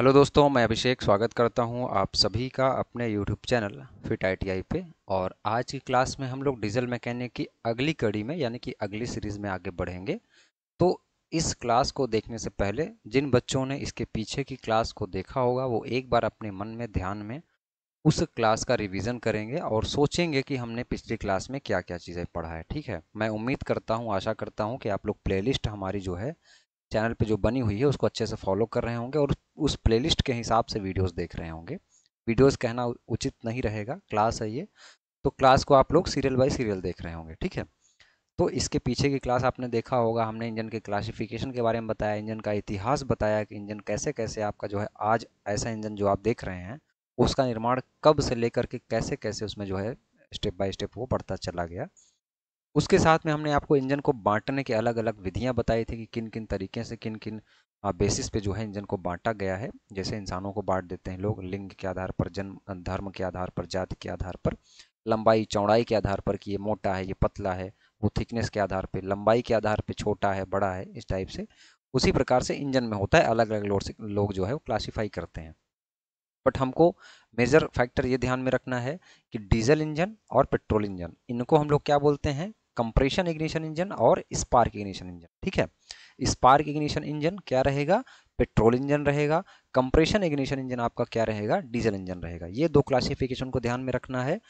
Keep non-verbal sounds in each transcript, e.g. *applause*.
hello दोस्तों मैं अभिषेक स्वागत करता हूं आप सभी का अपने यूट्यूब चैनल फिट आई पे और आज की क्लास में हम लोग डीजल मैकेनिक की अगली कड़ी में यानी कि अगली सीरीज़ में आगे बढ़ेंगे तो इस क्लास को देखने से पहले जिन बच्चों ने इसके पीछे की क्लास को देखा होगा वो एक बार अपने मन में ध्यान में उस क्लास का रिविजन करेंगे और सोचेंगे कि हमने पिछली क्लास में क्या क्या चीज़ें पढ़ा है ठीक है मैं उम्मीद करता हूँ आशा करता हूँ कि आप लोग प्ले हमारी जो है चैनल पे जो बनी हुई है उसको अच्छे से फॉलो कर रहे होंगे और उस प्लेलिस्ट के हिसाब से वीडियोस देख रहे होंगे वीडियोस कहना उचित नहीं रहेगा क्लास है ये तो क्लास को आप लोग सीरियल बाई सीरियल देख रहे होंगे ठीक है तो इसके पीछे की क्लास आपने देखा होगा हमने इंजन के क्लासिफिकेशन के बारे में बताया इंजन का इतिहास बताया कि इंजन कैसे कैसे आपका जो है आज ऐसा इंजन जो आप देख रहे हैं उसका निर्माण कब से लेकर के कैसे कैसे उसमें जो है स्टेप बाय स्टेप वो बढ़ता चला गया उसके साथ में हमने आपको इंजन को बांटने के अलग अलग विधियां बताई थी कि किन किन तरीके से किन किन बेसिस पे जो है इंजन को बांटा गया है जैसे इंसानों को बांट देते हैं लोग लिंग के आधार पर जन्म धर्म के आधार पर जाति के आधार पर लंबाई चौड़ाई के आधार पर कि ये मोटा है ये पतला है वो थिकनेस के आधार पर लंबाई के आधार पर छोटा है बड़ा है इस टाइप से उसी प्रकार से इंजन में होता है अलग अलग लोग लोग जो है वो क्लासीफाई करते हैं बट हमको मेजर फैक्टर ये ध्यान में रखना है कि डीजल इंजन और पेट्रोल इंजन इनको हम लोग क्या बोलते हैं कंप्रेशन इग्निशन इंजन और स्पार्क इग्निशन इंजन ठीक है स्पार्क इग्निशन इंजन क्या रहेगा पेट्रोल इंजन रहेगा कंप्रेशन इग्निशन इंजन आपका क्या रहेगा डीजल इंजन रहेगा ये दो क्लासिफिकेशन को ध्यान में रखना है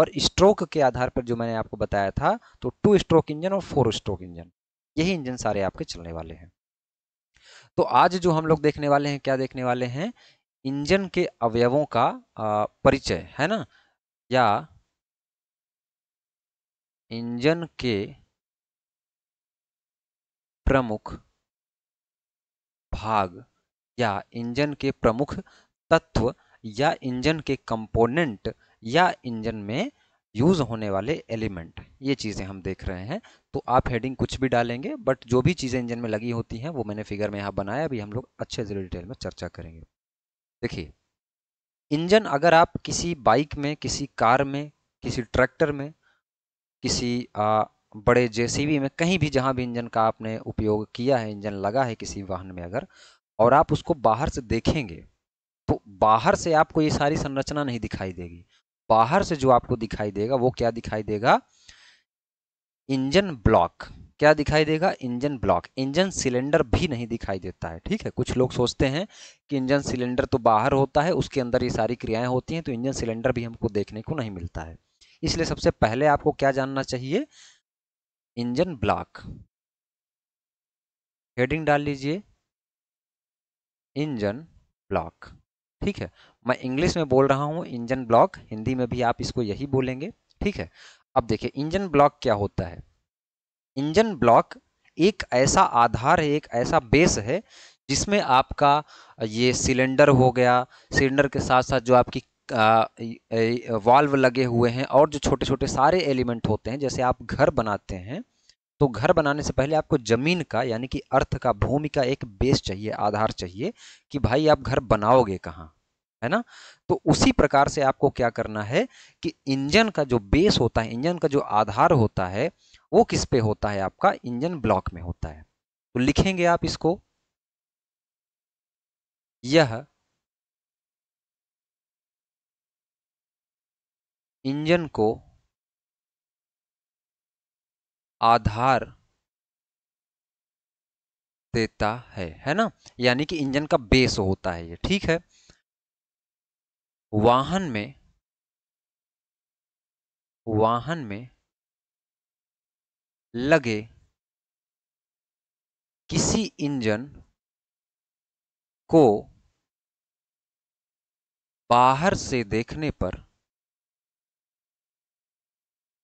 और स्ट्रोक के आधार पर जो मैंने आपको बताया था तो टू स्ट्रोक इंजन और फोर स्ट्रोक इंजन यही इंजन सारे आपके चलने वाले हैं तो आज जो हम लोग देखने वाले हैं क्या देखने वाले हैं इंजन के अवयवों का परिचय है ना या इंजन के प्रमुख भाग या इंजन के प्रमुख तत्व या इंजन के कंपोनेंट या इंजन में यूज होने वाले एलिमेंट ये चीजें हम देख रहे हैं तो आप हेडिंग कुछ भी डालेंगे बट जो भी चीजें इंजन में लगी होती हैं वो मैंने फिगर में यहाँ बनाया अभी हम लोग अच्छे से डिटेल में चर्चा करेंगे देखिए इंजन अगर आप किसी बाइक में किसी कार में किसी ट्रैक्टर में किसी आ, बड़े जेसीबी में कहीं भी जहां भी इंजन का आपने उपयोग किया है इंजन लगा है किसी वाहन में अगर और आप उसको बाहर से देखेंगे तो बाहर से आपको ये सारी संरचना नहीं दिखाई देगी बाहर से जो आपको दिखाई देगा वो क्या दिखाई देगा इंजन ब्लॉक क्या दिखाई देगा इंजन ब्लॉक इंजन सिलेंडर भी नहीं दिखाई देता है ठीक है कुछ लोग सोचते हैं कि इंजन सिलेंडर तो बाहर होता है उसके अंदर ये सारी क्रियाएं होती हैं तो इंजन सिलेंडर भी हमको देखने को नहीं मिलता है इसलिए सबसे पहले आपको क्या जानना चाहिए इंजन ब्लॉक हेडिंग डाल लीजिए इंजन ब्लॉक ठीक है मैं इंग्लिश में बोल रहा हूँ इंजन ब्लॉक हिंदी में भी आप इसको यही बोलेंगे ठीक है अब देखिए इंजन ब्लॉक क्या होता है इंजन ब्लॉक एक ऐसा आधार है एक ऐसा बेस है जिसमें आपका ये सिलेंडर हो गया सिलेंडर के साथ साथ जो आपकी वाल्व लगे हुए हैं और जो छोटे छोटे सारे एलिमेंट होते हैं जैसे आप घर बनाते हैं तो घर बनाने से पहले आपको ज़मीन का यानी कि अर्थ का भूमि का एक बेस चाहिए आधार चाहिए कि भाई आप घर बनाओगे कहाँ है ना तो उसी प्रकार से आपको क्या करना है कि इंजन का जो बेस होता है इंजन का जो आधार होता है वो किस पे होता है आपका इंजन ब्लॉक में होता है तो लिखेंगे आप इसको यह इंजन को आधार देता है है ना यानी कि इंजन का बेस होता है ये ठीक है वाहन में वाहन में लगे किसी इंजन को बाहर से देखने पर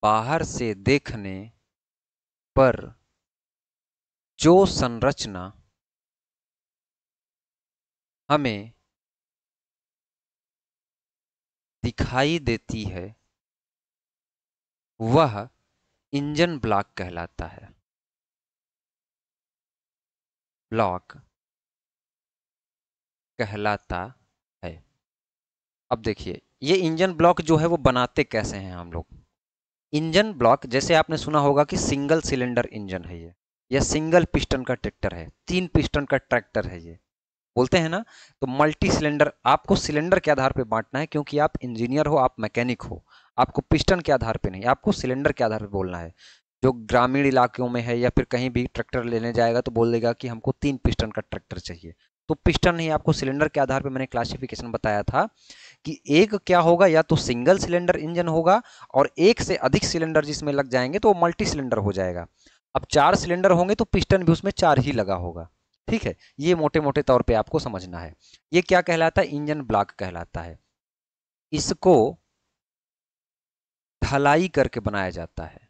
बाहर से देखने पर जो संरचना हमें दिखाई देती है वह इंजन ब्लॉक कहलाता है ब्लॉक कहलाता है अब देखिए ये इंजन ब्लॉक जो है वो बनाते कैसे हैं हम लोग इंजन ब्लॉक जैसे आपने सुना होगा कि सिंगल सिलेंडर इंजन है ये या सिंगल पिस्टन का ट्रैक्टर है तीन पिस्टन का ट्रैक्टर है ये बोलते हैं ना तो मल्टी सिलेंडर आपको सिलेंडर के आधार पर बांटना है क्योंकि आप इंजीनियर हो आप मैकेनिक हो आपको पिस्टन के आधार पर नहीं आपको सिलेंडर के आधार पर बोलना है जो ग्रामीण इलाकों में है या फिर कहीं भी ट्रैक्टर लेने जाएगा तो बोल देगा कि हमको तीन पिस्टन का ट्रैक्टर चाहिए तो पिस्टन नहीं आपको सिलेंडर के आधार पर मैंने क्लासिफिकेशन बताया था कि एक क्या होगा या तो सिंगल सिलेंडर इंजन होगा और एक से अधिक सिलेंडर जिसमें लग जाएंगे तो वो मल्टी सिलेंडर हो जाएगा अब चार सिलेंडर होंगे तो पिस्टन भी उसमें चार ही लगा होगा ठीक है ये मोटे मोटे तौर पे आपको समझना है ये क्या कहलाता है इंजन ब्लॉक कहलाता है इसको ढलाई करके बनाया जाता है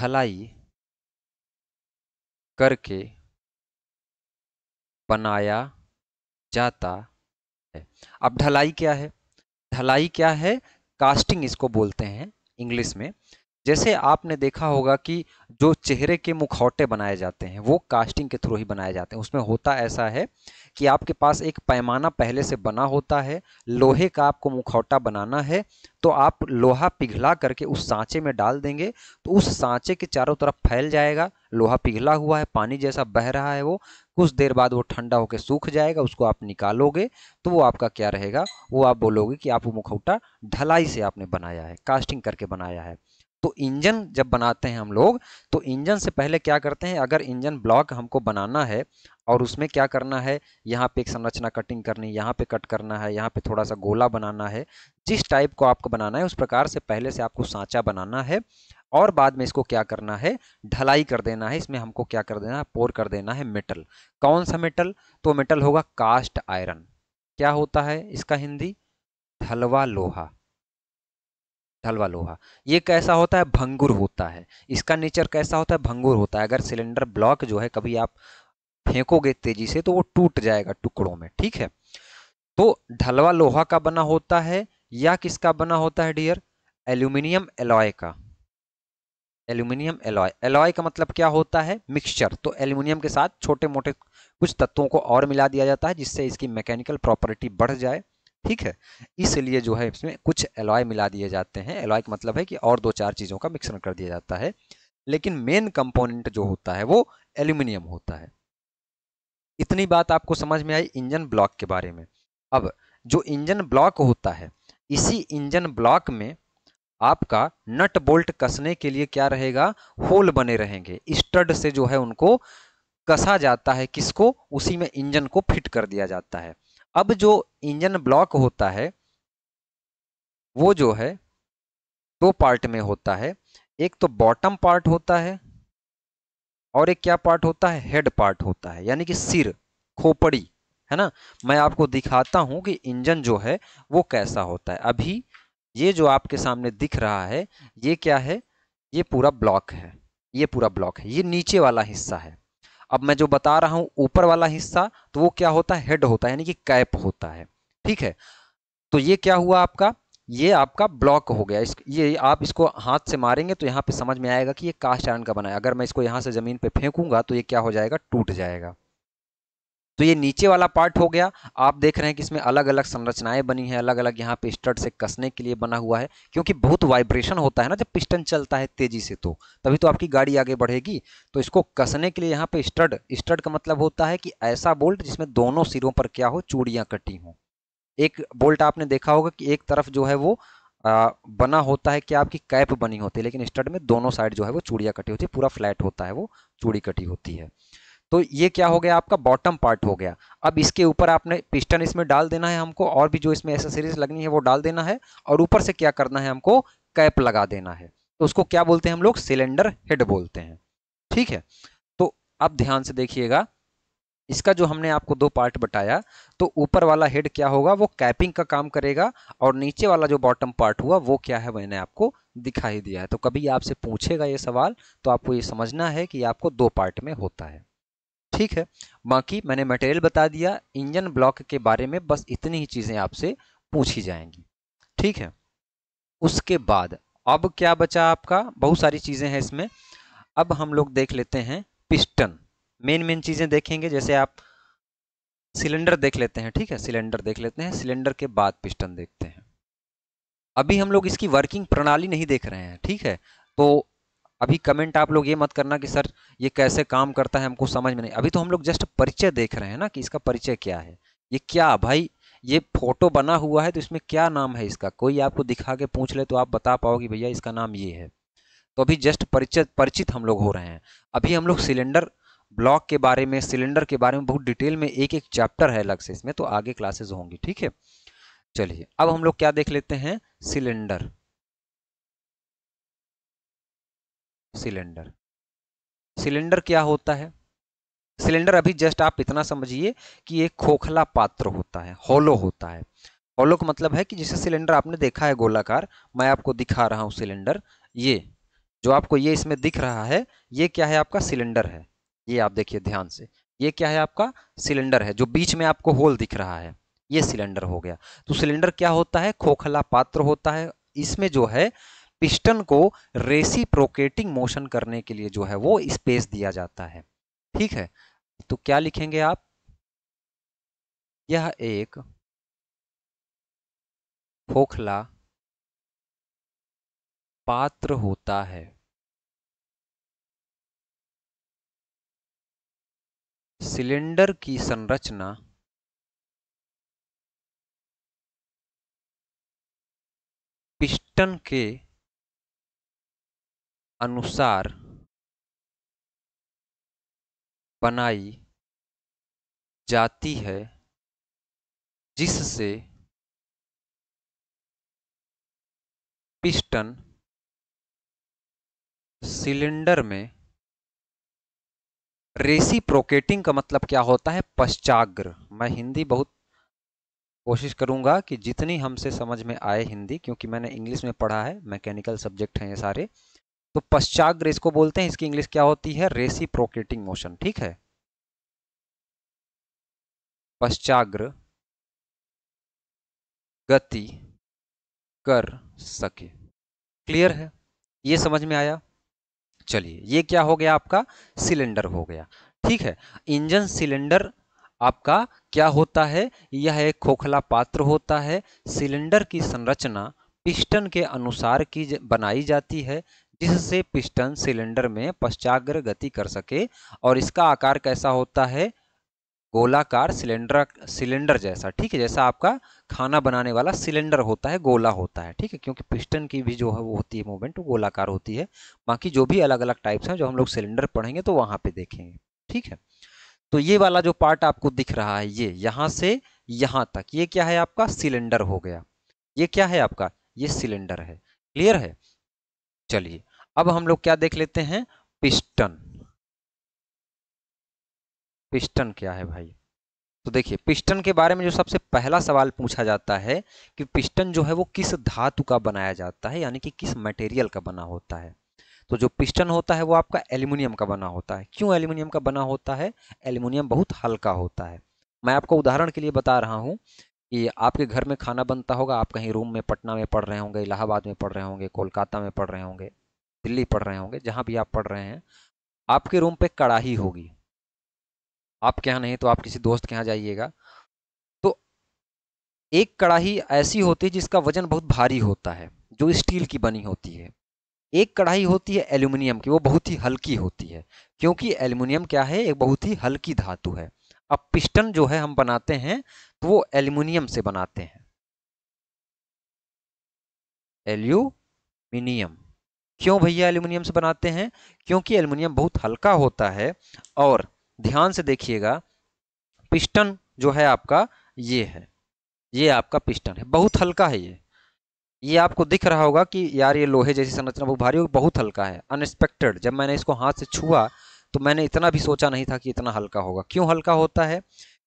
ढलाई करके बनाया जाता है अब ढलाई क्या है ढलाई क्या है कास्टिंग इसको बोलते हैं इंग्लिश में जैसे आपने देखा होगा कि जो चेहरे के मुखौटे बनाए जाते हैं वो कास्टिंग के थ्रू ही बनाए जाते हैं उसमें होता ऐसा है कि आपके पास एक पैमाना पहले से बना होता है लोहे का आपको मुखौटा बनाना है तो आप लोहा पिघला करके उस सांचे में डाल देंगे तो उस सांचे के चारों तरफ फैल जाएगा लोहा पिघला हुआ है पानी जैसा बह रहा है वो कुछ देर बाद वो ठंडा होकर सूख जाएगा उसको आप निकालोगे तो वो आपका क्या रहेगा वो आप बोलोगे कि आप वो मुखौटा ढलाई से आपने बनाया है कास्टिंग करके बनाया है तो इंजन जब बनाते हैं हम लोग तो इंजन से पहले क्या करते हैं अगर इंजन ब्लॉक हमको बनाना है और उसमें क्या करना है यहाँ पे एक संरचना कटिंग करनी यहाँ पे कट करना है यहाँ पे थोड़ा सा गोला बनाना है जिस टाइप को आपको बनाना है उस प्रकार से पहले से आपको सांचा बनाना है और बाद में इसको क्या करना है ढलाई कर देना है इसमें हमको क्या कर देना है पोर कर देना है मेटल कौन सा मेटल तो मेटल होगा कास्ट आयरन क्या होता है इसका हिंदी ढलवा लोहा ढलवा लोहा ये कैसा होता है भंगुर होता है इसका नेचर कैसा होता है भंगुर होता है अगर सिलेंडर ब्लॉक जो है कभी आप फेंकोगे तेजी से तो वो टूट जाएगा टुकड़ों में ठीक है तो ढलवा लोहा का बना होता है या किसका बना होता है डियर एल्यूमिनियम एलॉय का एल्यूमिनियम एलॉय एलॉय का मतलब क्या होता है मिक्सचर तो एल्यूमिनियम के साथ छोटे मोटे कुछ तत्वों को और मिला दिया जाता है जिससे इसकी मैकेनिकल प्रॉपर्टी बढ़ जाए ठीक है इसलिए जो है इसमें कुछ एलॉय मिला दिए जाते हैं एलॉय का मतलब है कि और दो चार चीज़ों का मिक्सर कर दिया जाता है लेकिन मेन कंपोनेंट जो होता है वो एल्यूमिनियम होता है इतनी बात आपको समझ में आई इंजन ब्लॉक के बारे में अब जो इंजन ब्लॉक होता है इसी इंजन ब्लॉक में आपका नट बोल्ट कसने के लिए क्या रहेगा होल बने रहेंगे स्टड से जो है उनको कसा जाता है किसको उसी में इंजन को फिट कर दिया जाता है अब जो इंजन ब्लॉक होता है वो जो है दो तो पार्ट में होता है एक तो बॉटम पार्ट होता है और एक क्या पार्ट होता है हेड पार्ट होता है यानी कि सिर खोपड़ी है ना मैं आपको दिखाता हूं कि इंजन जो है वो कैसा होता है अभी ये जो आपके सामने दिख रहा है ये क्या है ये पूरा ब्लॉक है ये पूरा ब्लॉक है ये नीचे वाला हिस्सा है अब मैं जो बता रहा हूँ ऊपर वाला हिस्सा तो वो क्या होता है हेड होता है यानी कि कैप होता है ठीक है तो ये क्या हुआ आपका ये आपका ब्लॉक हो गया इस ये आप इसको हाथ से मारेंगे तो यहाँ पे समझ में आएगा कि ये कास्ट आयरन का बना है अगर मैं इसको यहाँ से ज़मीन पे फेंकूंगा तो ये क्या हो जाएगा टूट जाएगा तो ये नीचे वाला पार्ट हो गया आप देख रहे हैं कि इसमें अलग अलग संरचनाएं बनी हैं अलग अलग यहाँ पे स्टड से कसने के लिए बना हुआ है क्योंकि बहुत वाइब्रेशन होता है ना जब पिस्टन चलता है तेजी से तो तभी तो आपकी गाड़ी आगे बढ़ेगी तो इसको कसने के लिए यहाँ पे स्टड स्टड का मतलब होता है कि ऐसा बोल्ट जिसमें दोनों सिरों पर क्या हो चूड़ियाँ कटी हों एक बोल्ट आपने देखा होगा कि एक तरफ जो है वो आ, बना होता है कि आपकी कैप बनी होती है लेकिन स्टड में दोनों साइड जो है वो चूड़िया कटी होती है पूरा फ्लैट होता है वो चूड़ी कटी होती है तो ये क्या हो गया आपका बॉटम पार्ट हो गया अब इसके ऊपर आपने पिस्टन इसमें डाल देना है हमको और भी जो इसमें एसेसरीज लगनी है वो डाल देना है और ऊपर से क्या करना है हमको कैप लगा देना है तो उसको क्या बोलते हैं हम लोग सिलेंडर हेड बोलते हैं ठीक है तो अब ध्यान से देखिएगा इसका जो हमने आपको दो पार्ट बताया तो ऊपर वाला हेड क्या होगा वो कैपिंग का काम करेगा और नीचे वाला जो बॉटम पार्ट हुआ वो क्या है मैंने आपको दिखाई दिया है तो कभी आपसे पूछेगा ये सवाल तो आपको ये समझना है कि आपको दो पार्ट में होता है ठीक है बाकी मैंने मटेरियल बता दिया इंजन ब्लॉक के बारे में बस इतनी ही चीज़ें आपसे पूछी जाएंगी ठीक है उसके बाद अब क्या बचा आपका बहुत सारी चीज़ें हैं इसमें अब हम लोग देख लेते हैं पिस्टन मेन मेन चीज़ें देखेंगे जैसे आप सिलेंडर देख लेते हैं ठीक है सिलेंडर देख लेते हैं सिलेंडर के बाद पिस्टन देखते हैं अभी हम लोग इसकी वर्किंग प्रणाली नहीं देख रहे हैं ठीक है तो अभी कमेंट आप लोग ये मत करना कि सर ये कैसे काम करता है हमको समझ में नहीं अभी तो हम लोग जस्ट परिचय देख रहे हैं ना कि इसका परिचय क्या है ये क्या भाई ये फोटो बना हुआ है तो इसमें क्या नाम है इसका कोई आपको दिखा के पूछ ले तो आप बता पाओगे भैया इसका नाम ये है तो अभी जस्ट परिचय परिचित हम लोग हो रहे हैं अभी हम लोग सिलेंडर ब्लॉक के बारे में सिलेंडर के बारे में बहुत डिटेल में एक एक चैप्टर है अलग से इसमें तो आगे क्लासेज होंगी ठीक है चलिए अब हम लोग क्या देख लेते हैं सिलेंडर सिलेंडर सिलेंडर क्या होता है सिलेंडर अभी जस्ट आप इतना समझिए कि एक खोखला पात्र होता है होलो होता है होलो का मतलब है कि जैसे सिलेंडर आपने देखा है गोलाकार मैं आपको दिखा रहा हूँ सिलेंडर ये जो आपको ये इसमें दिख रहा है ये क्या है आपका सिलेंडर है ये आप देखिए ध्यान से ये क्या है आपका सिलेंडर है जो बीच में आपको होल दिख रहा है ये सिलेंडर हो गया तो सिलेंडर क्या होता है खोखला पात्र होता है इसमें जो है पिस्टन को रेसिप्रोकेटिंग मोशन करने के लिए जो है वो स्पेस दिया जाता है ठीक है तो क्या लिखेंगे आप यह एक खोखला पात्र होता है सिलेंडर की संरचना पिस्टन के अनुसार बनाई जाती है जिससे पिस्टन सिलेंडर में रेसी प्रोकेटिंग का मतलब क्या होता है पश्चाग्र मैं हिंदी बहुत कोशिश करूंगा कि जितनी हमसे समझ में आए हिंदी क्योंकि मैंने इंग्लिश में पढ़ा है मैकेनिकल सब्जेक्ट हैं ये सारे तो पश्चाग्र इसको बोलते हैं इसकी इंग्लिश क्या होती है रेसी प्रोकेटिंग मोशन ठीक है पश्चाग्र गति कर सके क्लियर है ये समझ में आया चलिए ये क्या हो गया आपका सिलेंडर हो गया ठीक है इंजन सिलेंडर आपका क्या होता है यह एक खोखला पात्र होता है सिलेंडर की संरचना पिस्टन के अनुसार की बनाई जाती है जिससे पिस्टन सिलेंडर में पश्चाग्र गति कर सके और इसका आकार कैसा होता है गोलाकार सिलेंडर सिलेंडर जैसा ठीक है जैसा आपका खाना बनाने वाला सिलेंडर होता है गोला होता है ठीक है क्योंकि पिस्टन की भी जो है वो होती है मूवमेंट वो गोलाकार होती है बाकी जो भी अलग अलग टाइप्स हैं जो हम लोग सिलेंडर पढ़ेंगे तो वहाँ पे देखेंगे ठीक है तो ये वाला जो पार्ट आपको दिख रहा है ये यहाँ से यहाँ तक ये क्या है आपका सिलेंडर हो गया ये क्या है आपका ये सिलेंडर है क्लियर है चलिए अब हम लोग क्या देख लेते हैं पिस्टन पिस्टन क्या है भाई तो देखिए पिस्टन के बारे में जो सबसे पहला सवाल पूछा जाता है कि पिस्टन जो है वो किस धातु का बनाया जाता है यानी कि किस मटेरियल का बना होता है तो जो पिस्टन होता है वो आपका एल्यूमिनियम का बना होता है क्यों एल्यूमिनियम का बना होता है एल्यूमिनियम बहुत हल्का होता है मैं आपको उदाहरण के लिए बता रहा हूँ कि आपके घर में खाना बनता होगा आप कहीं रूम में पटना में पढ़ रहे होंगे इलाहाबाद में पढ़ रहे होंगे कोलकाता में पढ़ रहे होंगे दिल्ली पढ़ रहे होंगे जहाँ भी आप पढ़ रहे हैं आपके रूम पे कड़ाही होगी आपके यहाँ नहीं तो आप किसी दोस्त के यहाँ जाइएगा तो एक कड़ाही ऐसी होती है जिसका वजन बहुत भारी होता है जो स्टील की बनी होती है एक कढ़ाई होती है एल्यूमिनियम की वो बहुत ही हल्की होती है क्योंकि एल्यूमिनियम क्या है एक बहुत ही हल्की धातु है अब पिस्टन जो है हम बनाते हैं तो वो एल्यूमिनियम से बनाते हैं एल्यूमिनियम क्यों भैया एल्यूमिनियम से बनाते हैं क्योंकि एल्यूमिनियम बहुत हल्का होता है और ध्यान से देखिएगा पिस्टन जो है आपका ये है ये आपका पिस्टन है बहुत हल्का है ये ये आपको दिख रहा होगा कि यार ये लोहे जैसी संरचना बहुत भारी होगी बहुत हल्का है अनएक्सपेक्टेड जब मैंने इसको हाथ से छुआ तो मैंने इतना भी सोचा नहीं था कि इतना हल्का होगा क्यों हल्का होता है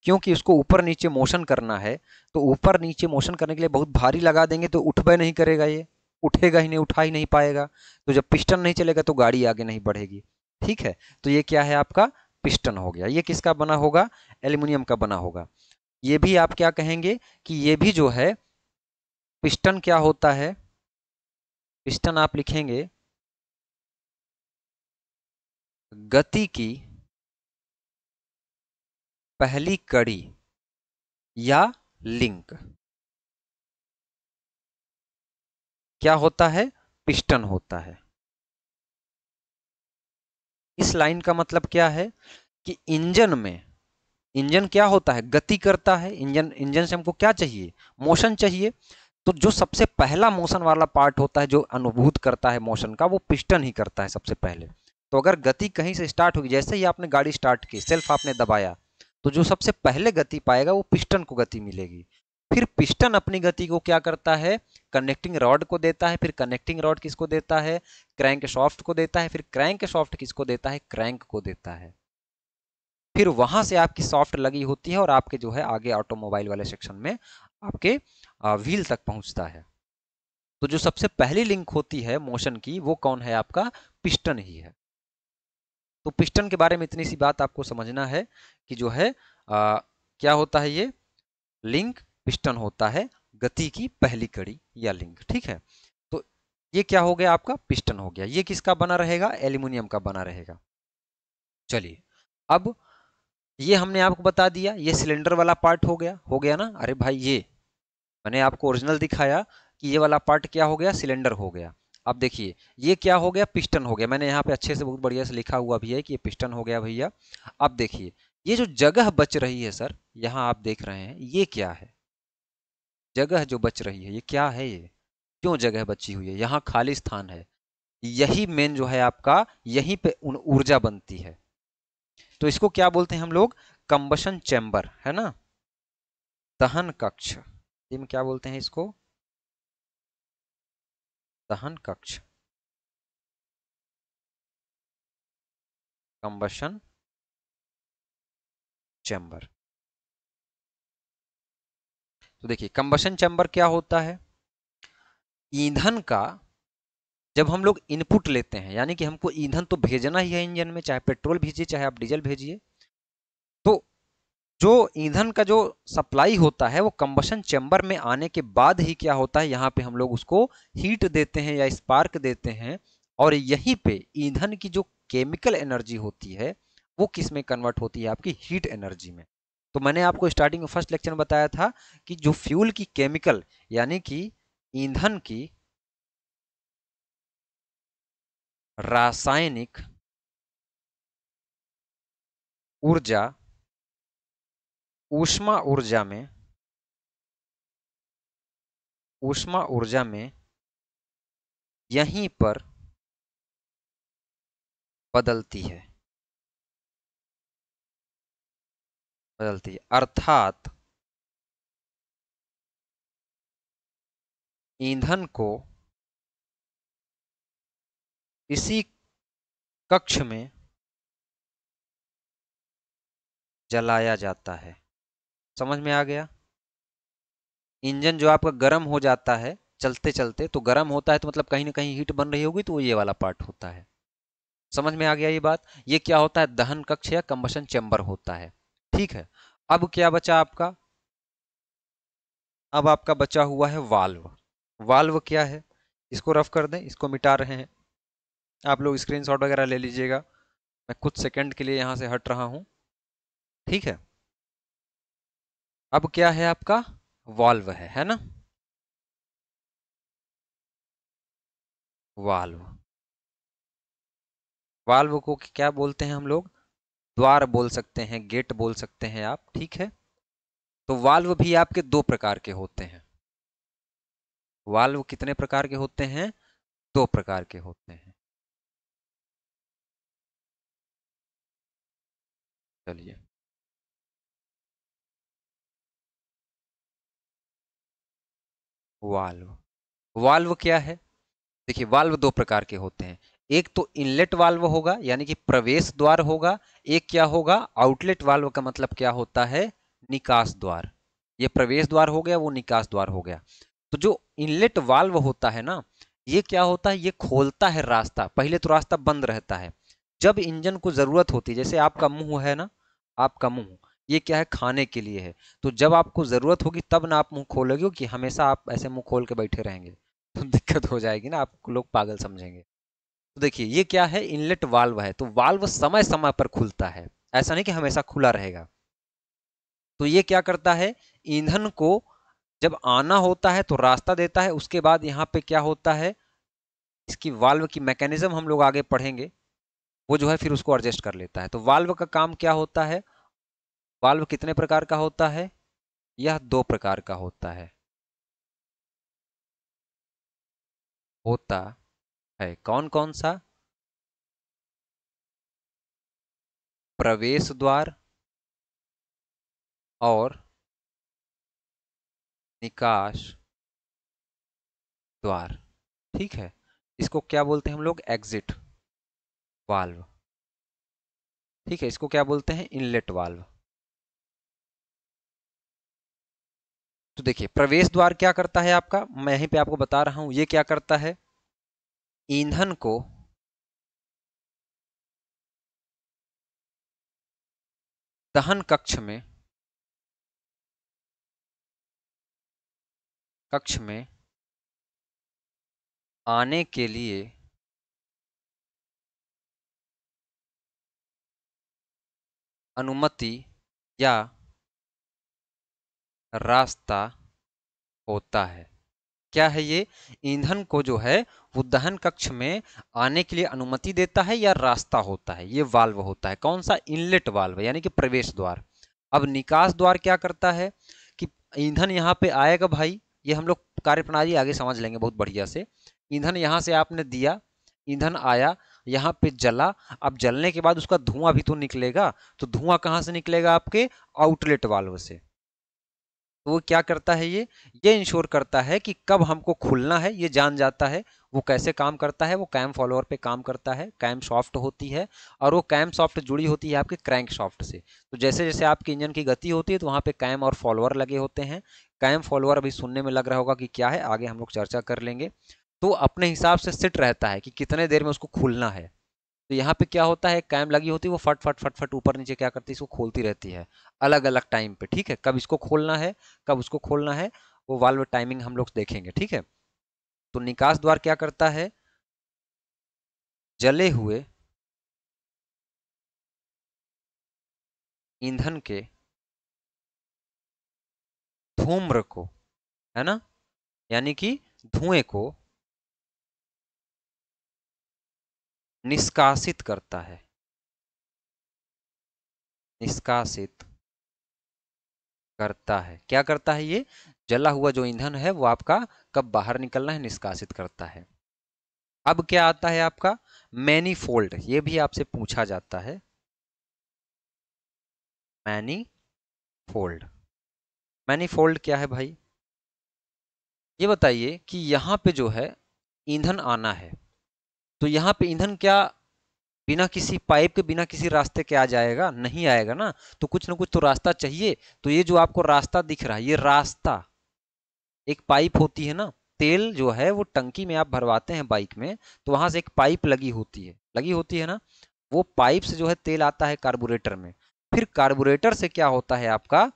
क्योंकि उसको ऊपर नीचे मोशन करना है तो ऊपर नीचे मोशन करने के लिए बहुत भारी लगा देंगे तो उठ नहीं करेगा ये उठेगा ही नहीं उठा ही नहीं पाएगा तो जब पिस्टन नहीं चलेगा तो गाड़ी आगे नहीं बढ़ेगी ठीक है तो ये क्या है आपका पिस्टन हो गया ये किसका बना होगा एल्यूमिनियम का बना होगा ये भी आप क्या कहेंगे कि ये भी जो है पिस्टन क्या होता है पिस्टन आप लिखेंगे गति की पहली कड़ी या लिंक क्या होता है पिस्टन होता है इस लाइन का मतलब क्या है कि इंजन में इंजन क्या होता है गति करता है इंजन इंजन से हमको क्या चाहिए मोशन चाहिए तो जो सबसे पहला मोशन वाला पार्ट होता है जो अनुभूत करता है मोशन का वो पिस्टन ही करता है सबसे पहले तो अगर गति कहीं से स्टार्ट होगी जैसे ही आपने गाड़ी स्टार्ट की सेल्फ आपने दबाया तो जो सबसे पहले गति पाएगा वो पिस्टन को गति मिलेगी फिर पिस्टन अपनी गति को क्या करता है कनेक्टिंग रॉड को देता है फिर कनेक्टिंग रॉड किसको देता है क्रैंक सॉफ्ट को देता है फिर क्रैंक सॉफ्ट किसको देता है क्रैंक को देता है फिर वहां से आपकी सॉफ्ट लगी होती है और आपके जो है आगे ऑटोमोबाइल वाले सेक्शन में आपके व्हील तक पहुंचता है तो जो सबसे पहली लिंक होती है मोशन की वो कौन है आपका पिस्टन ही है तो पिस्टन के बारे में इतनी सी बात आपको समझना है कि जो है आ, क्या होता है ये लिंक पिस्टन होता है गति की पहली कड़ी या लिंग ठीक है तो ये क्या हो गया आपका पिस्टन हो गया ये किसका बना रहेगा एल्यूमिनियम का बना रहेगा चलिए अब ये हमने आपको बता दिया ये सिलेंडर वाला पार्ट हो गया हो गया ना अरे भाई ये मैंने आपको ओरिजिनल दिखाया कि ये वाला पार्ट क्या हो गया सिलेंडर हो गया अब देखिए ये क्या हो गया पिस्टन हो गया मैंने यहाँ पे अच्छे से बहुत बढ़िया से लिखा हुआ भी है कि ये पिस्टन हो गया भैया अब देखिए ये जो जगह बच रही है सर यहाँ आप देख रहे हैं ये क्या है जगह जो बच रही है ये क्या है ये क्यों जगह बची हुई है यहाँ खाली स्थान है यही मेन जो है आपका यहीं पे ऊर्जा बनती है तो इसको क्या बोलते हैं हम लोग कंबशन चैम्बर है ना दहन कक्ष में क्या बोलते हैं इसको दहन कक्ष कंबशन चैम्बर तो देखिए कंबशन चैम्बर क्या होता है ईंधन का जब हम लोग इनपुट लेते हैं यानी कि हमको ईंधन तो भेजना ही है इंजन में चाहे पेट्रोल भेजिए चाहे आप डीजल भेजिए तो जो ईंधन का जो सप्लाई होता है वो कंबशन चैम्बर में आने के बाद ही क्या होता है यहाँ पे हम लोग उसको हीट देते हैं या स्पार्क देते हैं और यहीं पे ईंधन की जो केमिकल एनर्जी होती है वो किस में कन्वर्ट होती है आपकी हीट एनर्जी में तो मैंने आपको स्टार्टिंग में फर्स्ट लेक्चर में बताया था कि जो फ्यूल की केमिकल यानी कि ईंधन की रासायनिक ऊर्जा ऊष्मा ऊर्जा में ऊष्मा ऊर्जा में यहीं पर बदलती है बदलती है अर्थात ईंधन को इसी कक्ष में जलाया जाता है समझ में आ गया इंजन जो आपका गर्म हो जाता है चलते चलते तो गर्म होता है तो मतलब कहीं ना कहीं हीट बन रही होगी तो वो ये वाला पार्ट होता है समझ में आ गया ये बात ये क्या होता है दहन कक्ष या कंबशन चैम्बर होता है ठीक है अब क्या बचा आपका अब आपका बचा हुआ है वाल्व वाल्व क्या है इसको रफ कर दें इसको मिटा रहे हैं आप लोग स्क्रीनशॉट वगैरह ले लीजिएगा मैं कुछ सेकंड के लिए यहां से हट रहा हूं ठीक है अब क्या है आपका वाल्व है है ना वाल्व वाल्व को क्या बोलते हैं हम लोग द्वार बोल सकते हैं गेट बोल सकते हैं आप ठीक है तो वाल्व भी आपके दो प्रकार के होते हैं वाल्व कितने प्रकार के होते हैं दो प्रकार के होते हैं चलिए वाल्व वाल्व क्या है देखिए वाल्व दो प्रकार के होते हैं एक तो इनलेट वाल्व होगा यानी कि प्रवेश द्वार होगा एक क्या होगा आउटलेट वाल्व का मतलब क्या होता है निकास द्वार ये प्रवेश द्वार हो गया वो निकास द्वार हो गया तो जो इनलेट वाल्व होता है ना ये क्या होता है ये खोलता है रास्ता पहले तो रास्ता बंद रहता है जब इंजन को जरूरत होती है जैसे आपका मुंह है ना आपका मुंह ये क्या है खाने के लिए है तो जब आपको ज़रूरत होगी तब ना आप मुंह खोलोगे कि हमेशा आप ऐसे मुंह खोल के बैठे रहेंगे *laughs* तो दिक्कत हो जाएगी ना आप लोग पागल समझेंगे तो देखिए ये क्या है इनलेट वाल्व है तो वाल्व समय समय पर खुलता है ऐसा नहीं कि हमेशा खुला रहेगा तो ये क्या करता है ईंधन को जब आना होता है तो रास्ता देता है उसके बाद यहाँ पे क्या होता है इसकी वाल्व की मैकेनिज्म हम लोग आगे पढ़ेंगे वो जो है फिर उसको एडजस्ट कर लेता है तो वाल्व का काम क्या होता है वाल्व कितने प्रकार का होता है यह दो प्रकार का होता है होता है कौन कौन सा प्रवेश द्वार और निकाश द्वार ठीक है इसको क्या बोलते हैं हम लोग एग्जिट वाल्व ठीक है इसको क्या बोलते हैं इनलेट वाल्व तो देखिए प्रवेश द्वार क्या करता है आपका मैं यहीं पे आपको बता रहा हूं ये क्या करता है ईंधन को दहन कक्ष में कक्ष में आने के लिए अनुमति या रास्ता होता है क्या है ये ईंधन को जो है वो दहन कक्ष में आने के लिए अनुमति देता है या रास्ता होता है ये वाल्व होता है कौन सा इनलेट वाल्व यानी कि प्रवेश द्वार अब निकास द्वार क्या करता है कि ईंधन यहाँ पे आएगा भाई ये हम लोग कार्यप्रणाली आगे समझ लेंगे बहुत बढ़िया से ईंधन यहाँ से आपने दिया ईंधन आया यहाँ पे जला अब जलने के बाद उसका धुआं भी तो निकलेगा तो धुआं कहाँ से निकलेगा आपके आउटलेट वाल्व से तो वो क्या करता है ये ये इंश्योर करता है कि कब हमको खुलना है ये जान जाता है वो कैसे काम करता है वो कैम फॉलोअर पे काम करता है कैम सॉफ्ट होती है और वो कैम सॉफ्ट जुड़ी होती है आपके क्रैंक सॉफ्ट से तो जैसे जैसे आपके इंजन की गति होती है तो वहाँ पे कैम और फॉलोअर लगे होते हैं कैम फॉलोअर अभी सुनने में लग रहा होगा कि क्या है आगे हम लोग चर्चा कर लेंगे तो अपने हिसाब से सिट रहता है कि कितने देर में उसको खुलना है तो यहाँ पे क्या होता है कैम लगी होती है वो फट फट फट फट ऊपर नीचे क्या करती है इसको खोलती रहती है अलग अलग टाइम पे ठीक है कब इसको खोलना है कब उसको खोलना है वो वाल्व टाइमिंग हम लोग देखेंगे ठीक है तो निकास द्वार क्या करता है जले हुए ईंधन के धूम्र को है ना यानी कि धुएं को निष्कासित करता है निष्कासित करता है क्या करता है ये जला हुआ जो ईंधन है वो आपका कब बाहर निकलना है निष्कासित करता है अब क्या आता है आपका मैनी फोल्ड ये भी आपसे पूछा जाता है मैनी फोल्ड मैनी फोल्ड क्या है भाई ये बताइए कि यहां पे जो है ईंधन आना है तो यहाँ पे ईंधन क्या बिना किसी पाइप के बिना किसी रास्ते के आ जाएगा नहीं आएगा ना तो कुछ ना कुछ तो रास्ता चाहिए तो ये जो आपको रास्ता दिख रहा है ये रास्ता एक पाइप होती है ना तेल जो है वो टंकी में आप भरवाते हैं बाइक में तो वहां से एक पाइप लगी होती है लगी होती है ना वो पाइप से जो है तेल आता है कार्बोरेटर में फिर कार्बोरेटर से क्या होता है आपका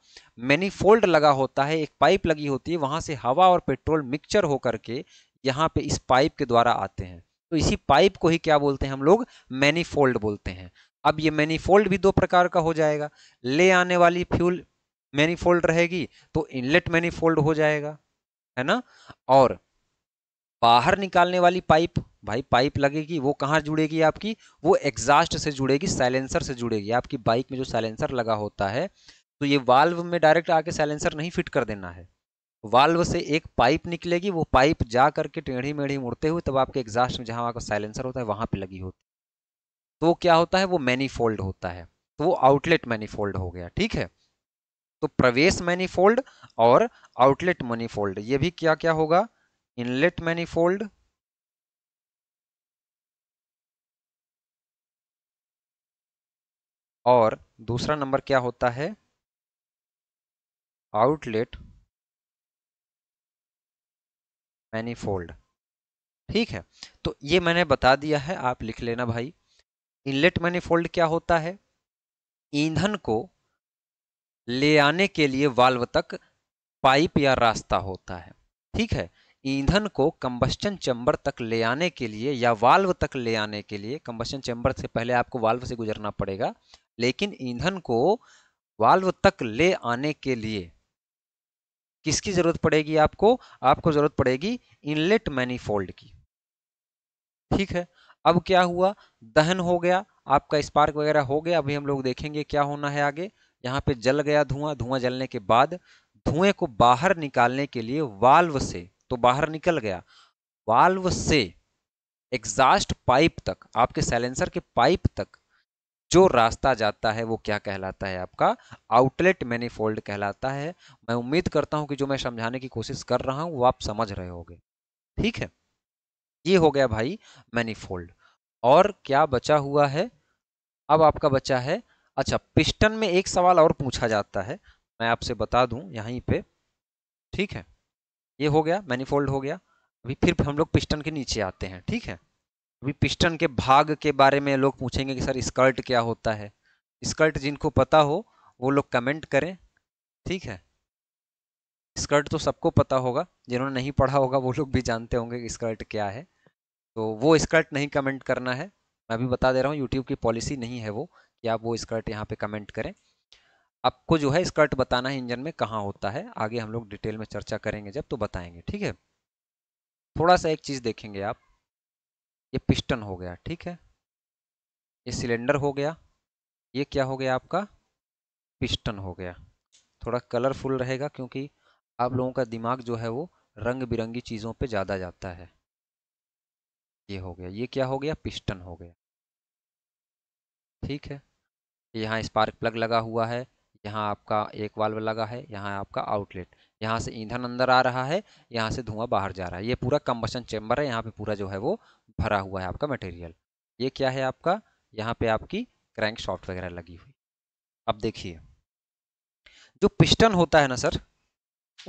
मैनीफोल्ड लगा होता है एक पाइप लगी होती है वहां से हवा और पेट्रोल मिक्सचर होकर के यहाँ पे इस पाइप के द्वारा आते हैं तो इसी पाइप को ही क्या बोलते हैं हम लोग मैनीफोल्ड बोलते हैं अब ये मैनीफोल्ड भी दो प्रकार का हो जाएगा ले आने वाली फ्यूल मैनीफोल्ड रहेगी तो इनलेट मैनीफोल्ड हो जाएगा है ना और बाहर निकालने वाली पाइप भाई पाइप लगेगी वो कहाँ जुड़ेगी आपकी वो एग्जास्ट से जुड़ेगी साइलेंसर से जुड़ेगी आपकी बाइक में जो साइलेंसर लगा होता है तो ये वाल्व में डायरेक्ट आके साइलेंसर नहीं फिट कर देना है वाल्व से एक पाइप निकलेगी वो पाइप जा करके टेढ़ी मेढ़ी मुड़ते हुए तब आपके एग्जास्ट में जहाँ आपका साइलेंसर होता है वहाँ पे लगी होती तो क्या होता है वो मैनीफोल्ड होता है तो वो आउटलेट मैनीफोल्ड हो गया ठीक है तो प्रवेश मैनीफोल्ड और आउटलेट मैनीफोल्ड ये भी क्या क्या होगा इनलेट मैनीफोल्ड और दूसरा नंबर क्या होता है आउटलेट मैनीफोल्ड ठीक है तो ये मैंने बता दिया है आप लिख लेना भाई इनलेट मैनीफोल्ड क्या होता है ईंधन को ले आने के लिए वाल्व तक पाइप या रास्ता होता है ठीक है ईंधन को कंबस्टन चैम्बर तक ले आने के लिए या वाल्व तक ले आने के लिए कंबस्टन चैम्बर से पहले आपको वाल्व से गुजरना पड़ेगा लेकिन ईंधन को वाल्व तक ले आने के लिए किसकी जरूरत पड़ेगी आपको आपको जरूरत पड़ेगी इनलेट मैनीफोल्ड की ठीक है अब क्या हुआ दहन हो गया आपका स्पार्क वगैरह हो गया अभी हम लोग देखेंगे क्या होना है आगे यहाँ पे जल गया धुआं धुआं जलने के बाद धुएं को बाहर निकालने के लिए वाल्व से तो बाहर निकल गया वाल्व से एग्जास्ट पाइप तक आपके सैलेंसर के पाइप तक जो रास्ता जाता है वो क्या कहलाता है आपका आउटलेट मैनीफोल्ड कहलाता है मैं उम्मीद करता हूं कि जो मैं समझाने की कोशिश कर रहा हूं वो आप समझ रहे होंगे ठीक है ये हो गया भाई मैनीफोल्ड और क्या बचा हुआ है अब आपका बचा है अच्छा पिस्टन में एक सवाल और पूछा जाता है मैं आपसे बता दूं यहीं पे ठीक है ये हो गया मैनीफोल्ड हो गया अभी फिर हम लोग पिस्टन के नीचे आते हैं ठीक है अभी पिस्टन के भाग के बारे में लोग पूछेंगे कि सर स्कर्ट क्या होता है स्कर्ट जिनको पता हो वो लोग कमेंट करें ठीक है स्कर्ट तो सबको पता होगा जिन्होंने नहीं पढ़ा होगा वो लोग भी जानते होंगे कि स्कर्ट क्या है तो वो स्कर्ट नहीं कमेंट करना है मैं अभी बता दे रहा हूँ यूट्यूब की पॉलिसी नहीं है वो कि आप वो स्कर्ट यहाँ पे कमेंट करें आपको जो है स्कर्ट बताना है इंजन में कहाँ होता है आगे हम लोग डिटेल में चर्चा करेंगे जब तो बताएंगे ठीक है थोड़ा सा एक चीज़ देखेंगे आप ये पिस्टन हो गया ठीक है ये सिलेंडर हो गया ये क्या हो गया आपका पिस्टन हो गया थोड़ा कलरफुल रहेगा क्योंकि आप लोगों का दिमाग जो है वो रंग बिरंगी चीज़ों पे ज़्यादा जाता है ये हो गया ये क्या हो गया पिस्टन हो गया ठीक है यहाँ स्पार्क प्लग लगा हुआ है यहाँ आपका एक वाल्व लगा है यहाँ आपका आउटलेट यहाँ से ईंधन अंदर आ रहा है यहाँ से धुआं बाहर जा रहा है ये पूरा कम्बसन चैम्बर है यहाँ पे पूरा जो है वो भरा हुआ है आपका मटेरियल ये क्या है आपका यहाँ पे आपकी क्रैंक शॉफ्ट वगैरह लगी हुई अब देखिए जो पिस्टन होता है ना सर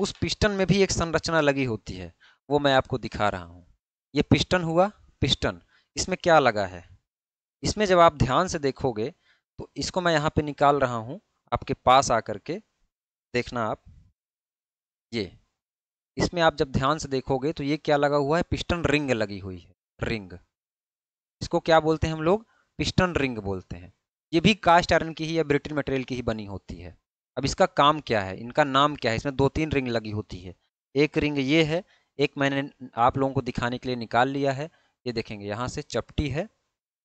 उस पिस्टन में भी एक संरचना लगी होती है वो मैं आपको दिखा रहा हूँ ये पिस्टन हुआ पिस्टन इसमें क्या लगा है इसमें जब आप ध्यान से देखोगे तो इसको मैं यहाँ पे निकाल रहा हूँ आपके पास आकर के देखना आप ये इसमें आप जब ध्यान से देखोगे तो ये क्या लगा हुआ है पिस्टन रिंग लगी हुई है रिंग इसको क्या बोलते हैं हम लोग पिस्टन रिंग बोलते हैं ये भी कास्ट आयरन की ही या ब्रिटिन मटेरियल की ही बनी होती है अब इसका काम क्या है इनका नाम क्या है इसमें दो तीन रिंग लगी होती है एक रिंग ये है एक मैंने आप लोगों को दिखाने के लिए निकाल लिया है ये देखेंगे यहाँ से चपटी है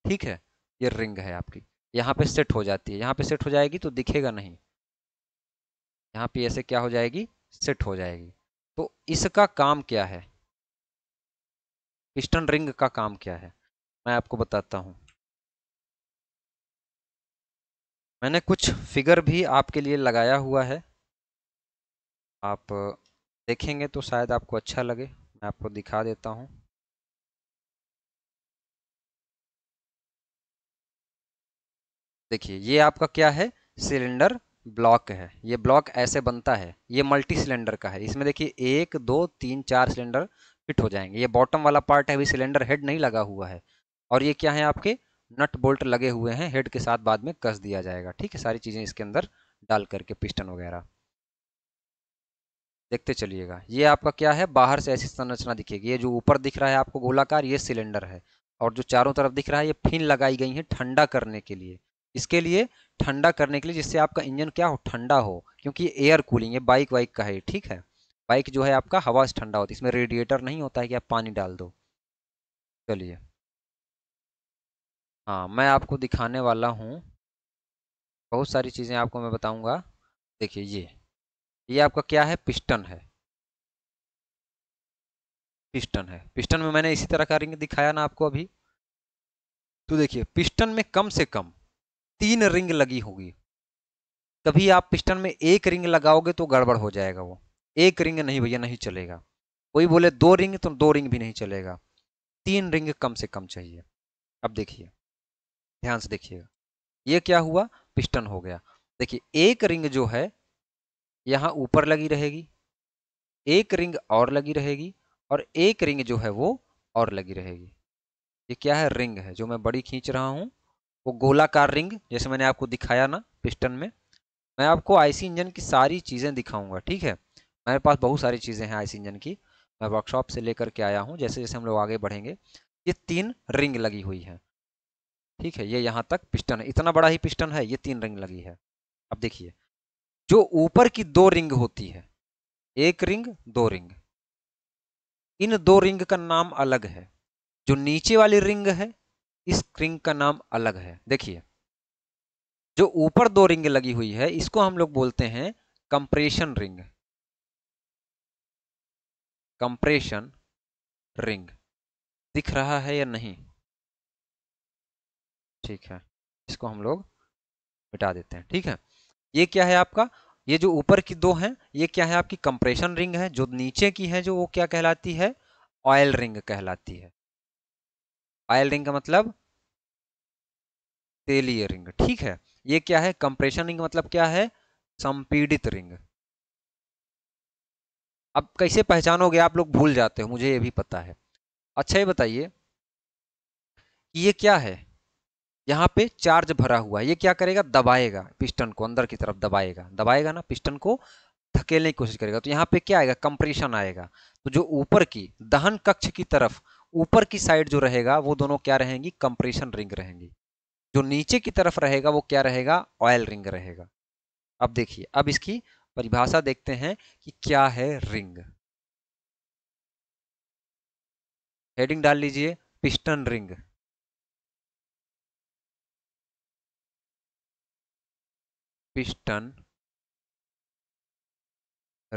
ठीक है ये रिंग है आपकी यहाँ पे सेट हो जाती है यहाँ पे सेट हो जाएगी तो दिखेगा नहीं यहाँ पे ऐसे क्या हो जाएगी सेट हो जाएगी तो इसका काम क्या है पिस्टन रिंग का काम क्या है मैं आपको बताता हूँ मैंने कुछ फिगर भी आपके लिए लगाया हुआ है आप देखेंगे तो शायद आपको अच्छा लगे मैं आपको दिखा देता हूँ देखिए ये आपका क्या है सिलेंडर ब्लॉक है ये ब्लॉक ऐसे बनता है ये मल्टी सिलेंडर का है इसमें देखिए एक दो तीन चार सिलेंडर फिट हो जाएंगे ये बॉटम वाला पार्ट है अभी सिलेंडर हेड नहीं लगा हुआ है और ये क्या है आपके नट बोल्ट लगे हुए हैं हेड के साथ बाद में कस दिया जाएगा ठीक है सारी चीज़ें इसके अंदर डाल करके पिस्टन वगैरह देखते चलिएगा ये आपका क्या है बाहर से ऐसी संरचना दिखेगी ये जो ऊपर दिख रहा है आपको गोलाकार ये सिलेंडर है और जो चारों तरफ दिख रहा है ये फिन लगाई गई है ठंडा करने के लिए इसके लिए ठंडा करने के लिए जिससे आपका इंजन क्या हो ठंडा हो क्योंकि एयर कूलिंग है बाइक वाइक का है ठीक है बाइक जो है आपका हवा से ठंडा होती है इसमें रेडिएटर नहीं होता है कि आप पानी डाल दो चलिए हाँ मैं आपको दिखाने वाला हूँ बहुत सारी चीज़ें आपको मैं बताऊँगा देखिए ये ये आपका क्या है पिस्टन है पिस्टन है पिस्टन में मैंने इसी तरह का रिंग दिखाया ना आपको अभी तो देखिए पिस्टन में कम से कम तीन रिंग लगी होगी कभी आप पिस्टन में एक रिंग लगाओगे तो गड़बड़ हो जाएगा वो एक रिंग नहीं भैया नहीं चलेगा कोई बोले दो रिंग तो दो रिंग भी नहीं चलेगा तीन रिंग कम से कम चाहिए अब देखिए ध्यान से देखिएगा ये क्या हुआ पिस्टन हो गया देखिए एक रिंग जो है यहाँ ऊपर लगी रहेगी एक रिंग और लगी रहेगी और एक रिंग जो है वो और लगी रहेगी ये क्या है रिंग है जो मैं बड़ी खींच रहा हूँ वो गोलाकार रिंग जैसे मैंने आपको दिखाया ना पिस्टन में मैं आपको आईसी इंजन की सारी चीज़ें दिखाऊंगा ठीक है मेरे पास बहुत सारी चीज़ें हैं आइस इंजन की मैं वर्कशॉप से लेकर के आया हूँ जैसे जैसे हम लोग आगे बढ़ेंगे ये तीन रिंग लगी हुई है ठीक है ये यहाँ तक पिस्टन है इतना बड़ा ही पिस्टन है ये तीन रिंग लगी है अब देखिए जो ऊपर की दो रिंग होती है एक रिंग दो रिंग इन दो रिंग का नाम अलग है जो नीचे वाली रिंग है इस रिंग का नाम अलग है देखिए जो ऊपर दो रिंग लगी हुई है इसको हम लोग बोलते हैं कंप्रेशन रिंग कंप्रेशन रिंग दिख रहा है या नहीं ठीक है इसको हम लोग मिटा देते हैं ठीक है ये क्या है आपका ये जो ऊपर की दो हैं ये क्या है आपकी कंप्रेशन रिंग है जो नीचे की है जो वो क्या कहलाती है ऑयल रिंग कहलाती है ऑयल रिंग का मतलब तेलीय रिंग ठीक है ये क्या है कंप्रेशन रिंग मतलब क्या है संपीड़ित रिंग अब कैसे पहचानोगे आप लोग भूल जाते हो मुझे ये भी पता है अच्छा ये बताइए कि ये क्या है यहाँ पे चार्ज भरा हुआ है ये क्या करेगा दबाएगा पिस्टन को अंदर की तरफ दबाएगा दबाएगा ना पिस्टन को धकेलने की कोशिश करेगा तो यहाँ पे क्या आएगा कंप्रेशन आएगा तो जो ऊपर की दहन कक्ष की तरफ ऊपर की साइड जो रहेगा वो दोनों क्या रहेंगी कंप्रेशन रिंग रहेंगी जो नीचे की तरफ रहेगा वो क्या रहेगा ऑयल रिंग रहेगा अब देखिए अब इसकी परिभाषा देखते हैं कि क्या है रिंग हेडिंग डाल लीजिए piston ring piston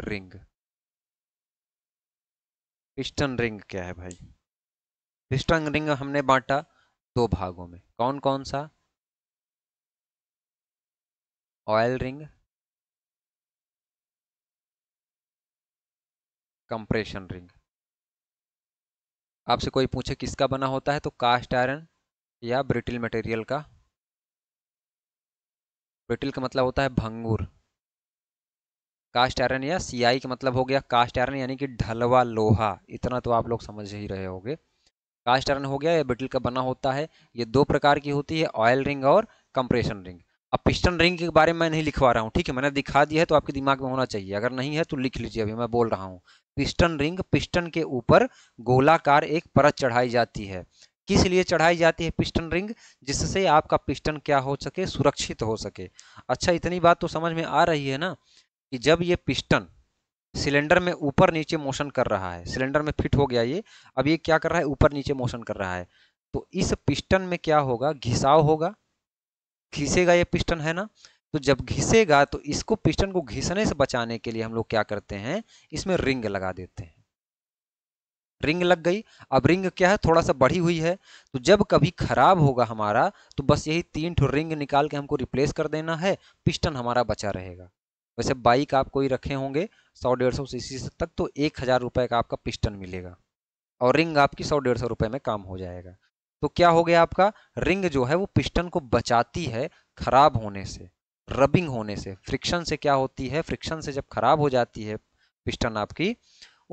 ring piston ring क्या है भाई पिस्टन रिंग हमने बांटा दो भागों में कौन कौन सा ऑयल रिंग कंप्रेशन रिंग आपसे कोई पूछे किसका बना होता है तो कास्ट आयरन या ब्रिटिल मटेरियल का ब्रिटिल का मतलब होता है भंगूर कास्ट आयरन या सीआई का मतलब हो गया कास्ट आयरन यानी कि ढलवा लोहा इतना तो आप लोग समझ ही रहे होंगे कास्ट आयरन हो गया या ब्रिटिल का बना होता है ये दो प्रकार की होती है ऑयल रिंग और कंप्रेशन रिंग अब पिस्टन रिंग के बारे में मैं नहीं लिखवा रहा हूँ ठीक है मैंने दिखा दिया है तो आपके दिमाग में होना चाहिए अगर नहीं है तो लिख लीजिए अभी मैं बोल रहा हूँ पिस्टन रिंग पिस्टन के ऊपर गोलाकार एक परत चढ़ाई जाती है किस लिए चढ़ाई जाती है पिस्टन रिंग जिससे आपका पिस्टन क्या हो सके सुरक्षित हो सके अच्छा इतनी बात तो समझ में आ रही है ना कि जब ये पिस्टन सिलेंडर में ऊपर नीचे मोशन कर रहा है सिलेंडर में फिट हो गया ये अब ये क्या कर रहा है ऊपर नीचे मोशन कर रहा है तो इस पिस्टन में क्या होगा घिसाव होगा खींचेगा ये पिस्टन है ना तो जब घिसेगा तो इसको पिस्टन को घिसने से बचाने के लिए हम लोग क्या करते हैं इसमें रिंग लगा देते हैं रिंग लग गई अब रिंग क्या है थोड़ा सा बढ़ी हुई है तो जब कभी खराब होगा हमारा तो बस यही तीन ठो रिंग निकाल के हमको रिप्लेस कर देना है पिस्टन हमारा बचा रहेगा वैसे बाइक आप कोई रखे होंगे सौ डेढ़ सौ सी तक तो एक हज़ार रुपए का आपका पिस्टन मिलेगा और रिंग आपकी सौ डेढ़ सौ रुपए में काम हो जाएगा तो क्या हो गया आपका रिंग जो है वो पिस्टन को बचाती है खराब होने से रबिंग होने से फ्रिक्शन से क्या होती है फ्रिक्शन से जब खराब हो जाती है पिस्टन आपकी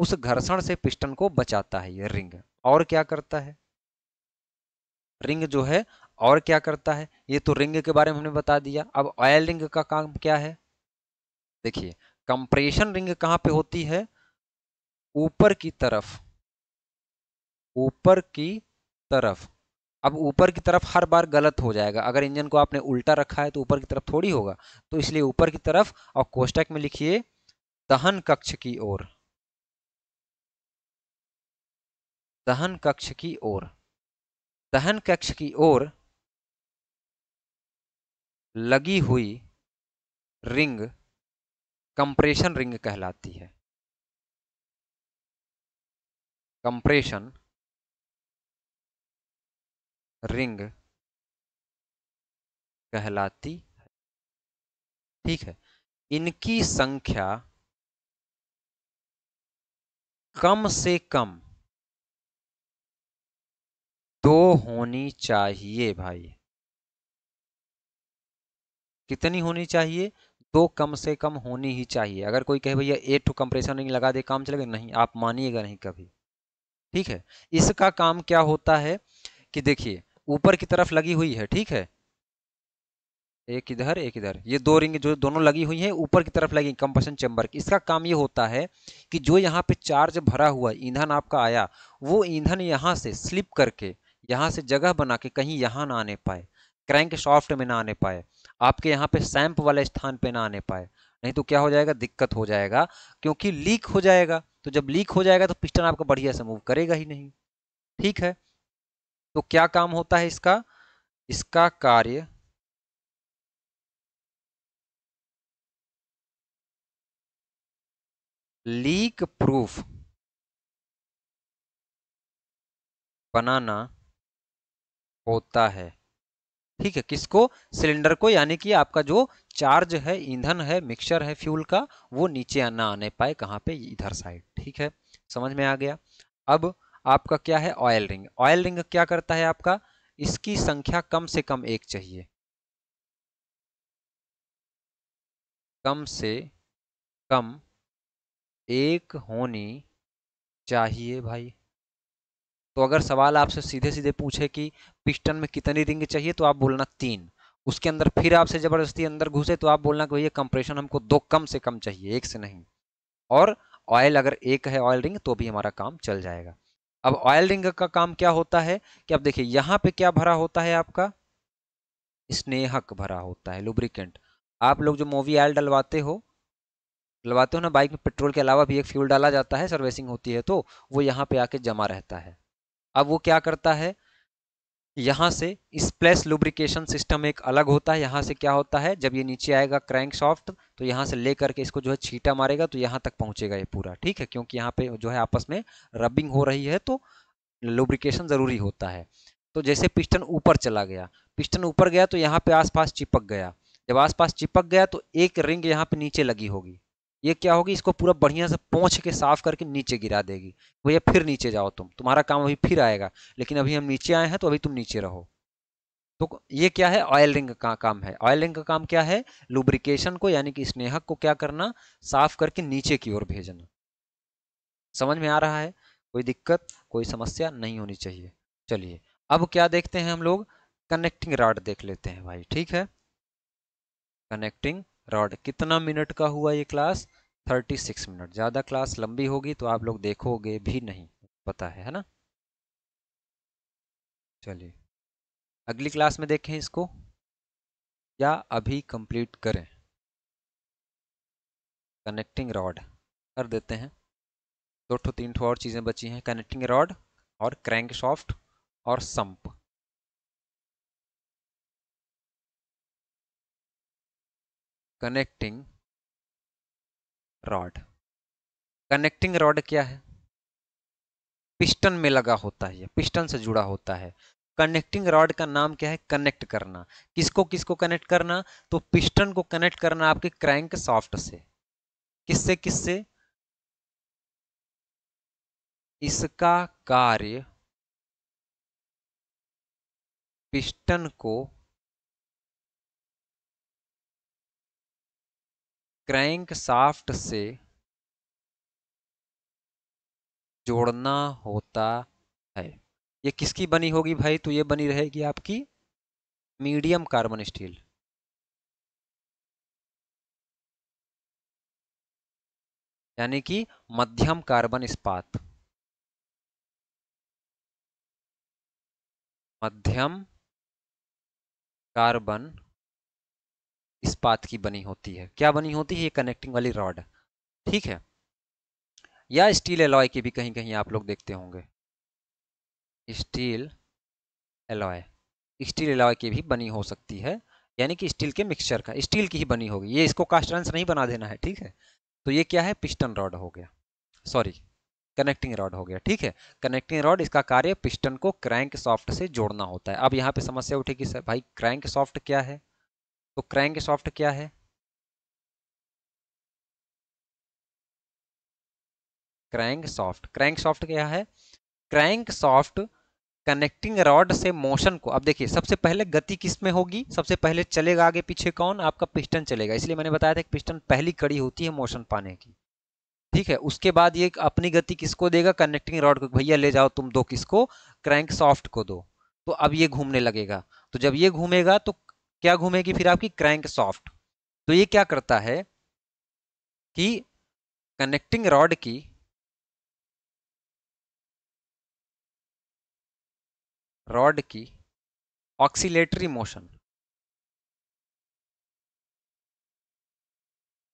उस घर्षण से पिस्टन को बचाता है ये रिंग और क्या करता है रिंग जो है और क्या करता है ये तो रिंग के बारे में हमने बता दिया अब ऑयल रिंग का काम क्या है देखिए कंप्रेशन रिंग कहाँ पे होती है ऊपर की तरफ ऊपर की तरफ अब ऊपर की तरफ हर बार गलत हो जाएगा अगर इंजन को आपने उल्टा रखा है तो ऊपर की तरफ थोड़ी होगा तो इसलिए ऊपर की तरफ और कोष्टक में लिखिए दहन कक्ष की ओर दहन कक्ष की ओर दहन कक्ष की ओर लगी हुई रिंग कंप्रेशन रिंग कहलाती है कंप्रेशन रिंग कहलाती है ठीक है इनकी संख्या कम से कम दो होनी चाहिए भाई कितनी होनी चाहिए दो कम से कम होनी ही चाहिए अगर कोई कहे भैया एट टू कंप्रेशन रिंग लगा दे काम चलेगा नहीं आप मानिएगा नहीं कभी ठीक है इसका काम क्या होता है कि देखिए ऊपर की तरफ लगी हुई है ठीक है एक इधर एक इधर ये दो रिंग जो दोनों लगी हुई हैं ऊपर की तरफ लगी कंबसन चैम्बर की इसका काम ये होता है कि जो यहाँ पे चार्ज भरा हुआ ईंधन आपका आया वो ईंधन यहाँ से स्लिप करके यहाँ से जगह बना के कहीं यहाँ ना आने पाए क्रैंक शॉफ्ट में ना आने पाए आपके यहाँ पे सैंप वाले स्थान पे ना आने पाए नहीं तो क्या हो जाएगा दिक्कत हो जाएगा क्योंकि लीक हो जाएगा तो जब लीक हो जाएगा तो पिस्टन आपका बढ़िया से मूव करेगा ही नहीं ठीक है तो क्या काम होता है इसका इसका कार्य लीक प्रूफ बनाना होता है ठीक है किसको सिलेंडर को यानी कि आपका जो चार्ज है ईंधन है मिक्सचर है फ्यूल का वो नीचे ना आने पाए कहां पे इधर साइड ठीक है समझ में आ गया अब आपका क्या है ऑयल रिंग ऑयल रिंग क्या करता है आपका इसकी संख्या कम से कम एक चाहिए कम से कम एक होनी चाहिए भाई तो अगर सवाल आपसे सीधे सीधे पूछे कि पिस्टन में कितनी रिंग चाहिए तो आप बोलना तीन उसके अंदर फिर आपसे ज़बरदस्ती अंदर घुसे तो आप बोलना कि भैया कंप्रेशन हमको दो कम से कम चाहिए एक से नहीं और ऑयल अगर एक है ऑयल रिंग तो भी हमारा काम चल जाएगा अब ऑयल रिंग का, का काम क्या होता है कि अब देखिए यहाँ पे क्या भरा होता है आपका स्नेहक भरा होता है लुब्रिकेंट आप लोग जो मोवी ऑयल डलवाते हो डलवाते हो ना बाइक में पेट्रोल के अलावा भी एक फ्यूल डाला जाता है सर्विसिंग होती है तो वो यहाँ पे आके जमा रहता है अब वो क्या करता है यहाँ से स्प्लेस लुब्रिकेशन सिस्टम एक अलग होता है यहाँ से क्या होता है जब ये नीचे आएगा क्रैंक सॉफ्ट तो यहाँ से ले करके इसको जो है छीटा मारेगा तो यहाँ तक पहुँचेगा ये पूरा ठीक है क्योंकि यहाँ पे जो है आपस में रबिंग हो रही है तो लुब्रिकेशन ज़रूरी होता है तो जैसे पिस्टन ऊपर चला गया पिस्टन ऊपर गया तो यहाँ पे आसपास चिपक गया जब आसपास चिपक गया तो एक रिंग यहाँ पे नीचे लगी होगी ये क्या होगी इसको पूरा बढ़िया से पहुँच के साफ करके नीचे गिरा देगी भैया फिर नीचे जाओ तुम तुम्हारा काम अभी फिर आएगा लेकिन अभी हम नीचे आए हैं तो अभी तुम नीचे रहो तो ये क्या है ऑयल रिंग का काम है ऑयल रिंग का काम क्या है लुब्रिकेशन को यानी कि स्नेहक को क्या करना साफ करके नीचे की ओर भेजना समझ में आ रहा है कोई दिक्कत कोई समस्या नहीं होनी चाहिए चलिए अब क्या देखते हैं हम लोग कनेक्टिंग राड देख लेते हैं भाई ठीक है कनेक्टिंग रॉड कितना मिनट का हुआ ये क्लास 36 मिनट ज़्यादा क्लास लंबी होगी तो आप लोग देखोगे भी नहीं पता है है ना चलिए अगली क्लास में देखें इसको या अभी कंप्लीट करें कनेक्टिंग रॉड कर देते हैं दो ठो तीन ठो और चीज़ें बची हैं कनेक्टिंग रॉड और क्रैंक सॉफ्ट और sump connecting rod connecting rod क्या है पिस्टन में लगा होता है पिस्टन से जुड़ा होता है कनेक्टिंग रॉड का नाम क्या है कनेक्ट करना किसको किसको कनेक्ट करना तो पिस्टन को कनेक्ट करना आपके क्रैंक सॉफ्ट से किससे किससे इसका कार्य पिस्टन को क्रैंक साफ्ट से जोड़ना होता है ये किसकी बनी होगी भाई तो ये बनी रहेगी आपकी मीडियम कार्बन स्टील यानी कि मध्यम कार्बन इस्पात मध्यम कार्बन इस्पात की बनी होती है क्या बनी होती है ये कनेक्टिंग वाली रॉड ठीक है या स्टील एलॉय की भी कहीं कहीं आप लोग देखते होंगे स्टील एलॉय स्टील एलॉय की भी बनी हो सकती है यानी कि स्टील के मिक्सचर का स्टील की ही बनी होगी ये इसको कास्टरंस नहीं बना देना है ठीक है तो ये क्या है पिस्टन रॉड हो गया सॉरी कनेक्टिंग रॉड हो गया ठीक है कनेक्टिंग रॉड इसका कार्य पिस्टन को क्रैंक सॉफ्ट से जोड़ना होता है अब यहाँ पे समस्या उठेगी सर भाई क्रैंक सॉफ्ट क्या है तो क्रैंक सॉफ्ट क्या है क्रैंक सॉफ्ट क्रैंक सॉफ्ट क्या है क्रैंक सॉफ्ट कनेक्टिंग रॉड से मोशन को अब देखिए सबसे पहले गति किस में होगी सबसे पहले चलेगा आगे पीछे कौन आपका पिस्टन चलेगा इसलिए मैंने बताया था कि पिस्टन पहली कड़ी होती है मोशन पाने की ठीक है उसके बाद ये अपनी गति किसको देगा कनेक्टिंग रॉड को भैया ले जाओ तुम दो किसको क्रैंक सॉफ्ट को दो तो अब ये घूमने लगेगा तो जब ये घूमेगा तो क्या घूमेगी फिर आपकी क्रैंक सॉफ्ट तो ये क्या करता है कि कनेक्टिंग रॉड की रॉड की ऑक्सीलेटरी मोशन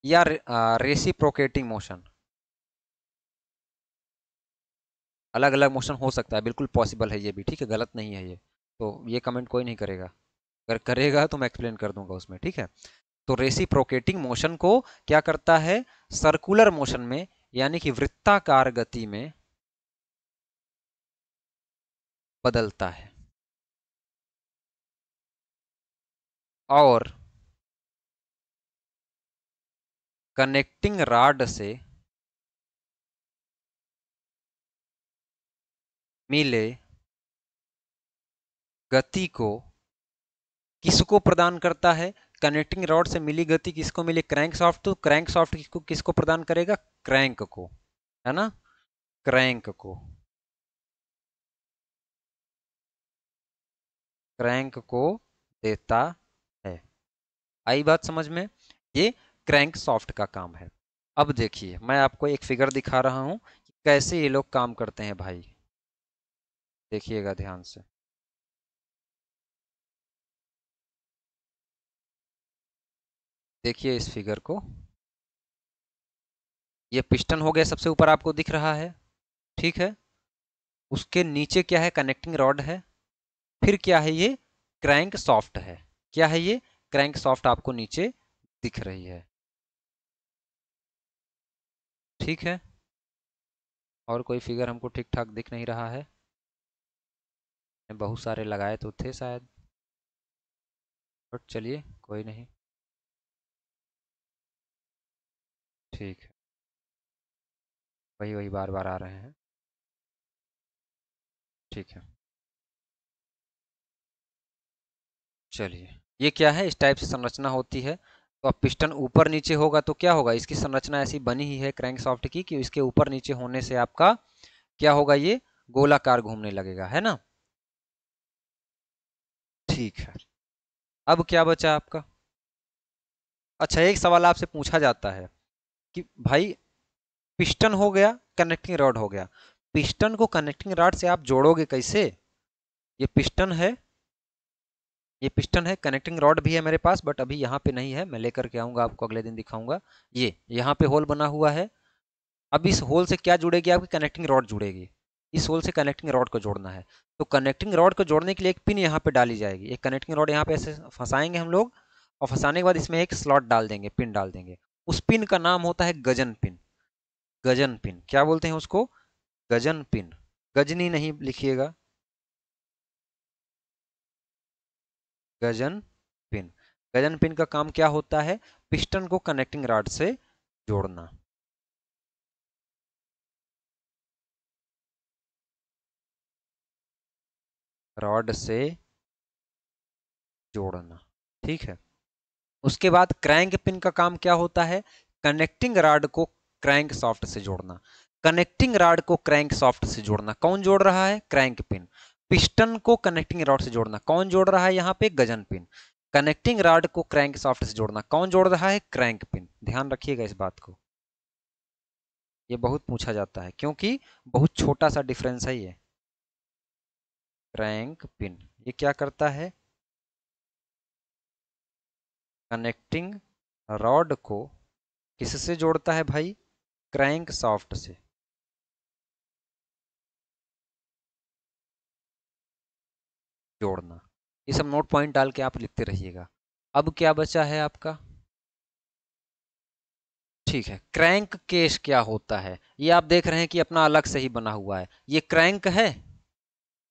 या रेसिप्रोकेटिंग मोशन अलग अलग मोशन हो सकता है बिल्कुल पॉसिबल है ये भी ठीक है गलत नहीं है ये तो ये कमेंट कोई नहीं करेगा अगर करेगा तो मैं एक्सप्लेन कर दूंगा उसमें ठीक है तो रेसिप्रोकेटिंग मोशन को क्या करता है सर्कुलर मोशन में यानी कि वृत्ताकार गति में बदलता है और कनेक्टिंग राड से मिले गति को किसको प्रदान करता है कनेक्टिंग रॉड से मिली गति किसको मिली क्रैंक सॉफ्ट तो क्रैंक सॉफ्ट किसको किसको प्रदान करेगा क्रैंक को है ना क्रैंक को क्रैंक को देता है आई बात समझ में ये क्रैंक सॉफ्ट का काम है अब देखिए मैं आपको एक फिगर दिखा रहा हूं कैसे ये लोग काम करते हैं भाई देखिएगा ध्यान से देखिए इस फिगर को ये पिस्टन हो गया सबसे ऊपर आपको दिख रहा है ठीक है उसके नीचे क्या है कनेक्टिंग रॉड है फिर क्या है ये क्रैंक सॉफ्ट है क्या है ये क्रैंक सॉफ्ट आपको नीचे दिख रही है ठीक है और कोई फिगर हमको ठीक ठाक दिख नहीं रहा है बहुत सारे लगाए तो थे शायद बट चलिए कोई नहीं ठीक है वही वही बार बार आ रहे हैं ठीक है चलिए ये क्या है इस टाइप से संरचना होती है तो अब पिस्टन ऊपर नीचे होगा तो क्या होगा इसकी संरचना ऐसी बनी ही है क्रैंक सॉफ्ट की कि इसके ऊपर नीचे होने से आपका क्या होगा ये गोलाकार घूमने लगेगा है ना ठीक है अब क्या बचा आपका अच्छा एक सवाल आपसे पूछा जाता है कि भाई पिस्टन हो गया कनेक्टिंग रॉड हो गया पिस्टन को कनेक्टिंग रॉड से आप जोड़ोगे कैसे ये पिस्टन है ये पिस्टन है कनेक्टिंग रॉड भी है मेरे पास बट अभी यहाँ पे नहीं है मैं लेकर के आऊँगा आपको अगले दिन दिखाऊंगा ये यहाँ पे होल बना हुआ है अब इस होल से क्या जुड़ेगी आपकी कनेक्टिंग रॉड जुड़ेगी इस होल से कनेक्टिंग रॉड को जोड़ना है तो कनेक्टिंग रॉड को जोड़ने के लिए एक पिन यहाँ पे डाली जाएगी एक कनेक्टिंग रॉड यहाँ पे ऐसे फंसाएंगे हम लोग और फंसाने के बाद इसमें एक स्लॉट डाल देंगे पिन डाल देंगे उस पिन का नाम होता है गजन पिन गजन पिन क्या बोलते हैं उसको गजन पिन गजनी नहीं लिखिएगा गजन पिन गजन पिन का काम क्या होता है पिस्टन को कनेक्टिंग राड से जोड़ना रॉड से जोड़ना ठीक है उसके बाद क्रैंक पिन का काम क्या होता है कनेक्टिंग राड को क्रैंक सॉफ्ट से जोड़ना कनेक्टिंग राड को क्रैंक सॉफ्ट से जोड़ना कौन जोड़ रहा है क्रैंक पिन पिस्टन को कनेक्टिंग रॉड से जोड़ना कौन जोड़ रहा है यहाँ पे गजन पिन कनेक्टिंग राड को क्रैंक सॉफ्ट से जोड़ना कौन जोड़ रहा है क्रैंक पिन ध्यान रखिएगा इस बात को ये बहुत पूछा जाता है क्योंकि बहुत छोटा सा डिफरेंस है ये क्रैंक पिन ये क्या करता है कनेक्टिंग रॉड को किससे जोड़ता है भाई क्रैंक सॉफ्ट से जोड़ना ये सब नोट पॉइंट डाल के आप लिखते रहिएगा अब क्या बचा है आपका ठीक है क्रैंक केस क्या होता है ये आप देख रहे हैं कि अपना अलग से ही बना हुआ है ये क्रैंक है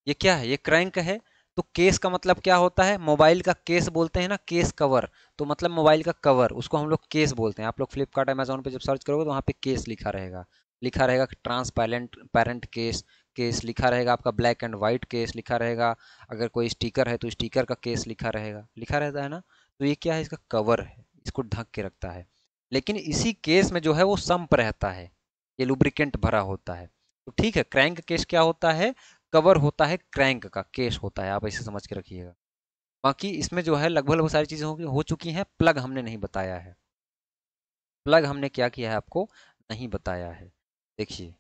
ये क्या है ये क्रैंक है तो केस का मतलब क्या होता है मोबाइल का केस बोलते हैं ना केस कवर तो मतलब मोबाइल का कवर उसको हम लोग केस बोलते हैं आप लोग फ्लिपकार्ट अमेजोन पर जब सर्च करोगे तो वहाँ पे केस लिखा रहेगा लिखा रहेगा ट्रांसपेरेंट पेरेंट केस केस लिखा रहेगा आपका ब्लैक एंड वाइट केस लिखा रहेगा अगर कोई स्टिकर है तो स्टिकर का केस लिखा रहेगा लिखा रहता है ना तो ये क्या है इसका कवर है इसको ढक के रखता है लेकिन इसी केस में जो है वो सम्प रहता है ये लुब्रिकेंट भरा होता है तो ठीक है क्रैंक केस क्या होता है कवर होता है क्रैंक का केस होता है आप ऐसे समझ के रखिएगा बाकी इसमें जो है लगभग लगभग सारी चीज़ें हो, हो चुकी हैं प्लग हमने नहीं बताया है प्लग हमने क्या किया है आपको नहीं बताया है देखिए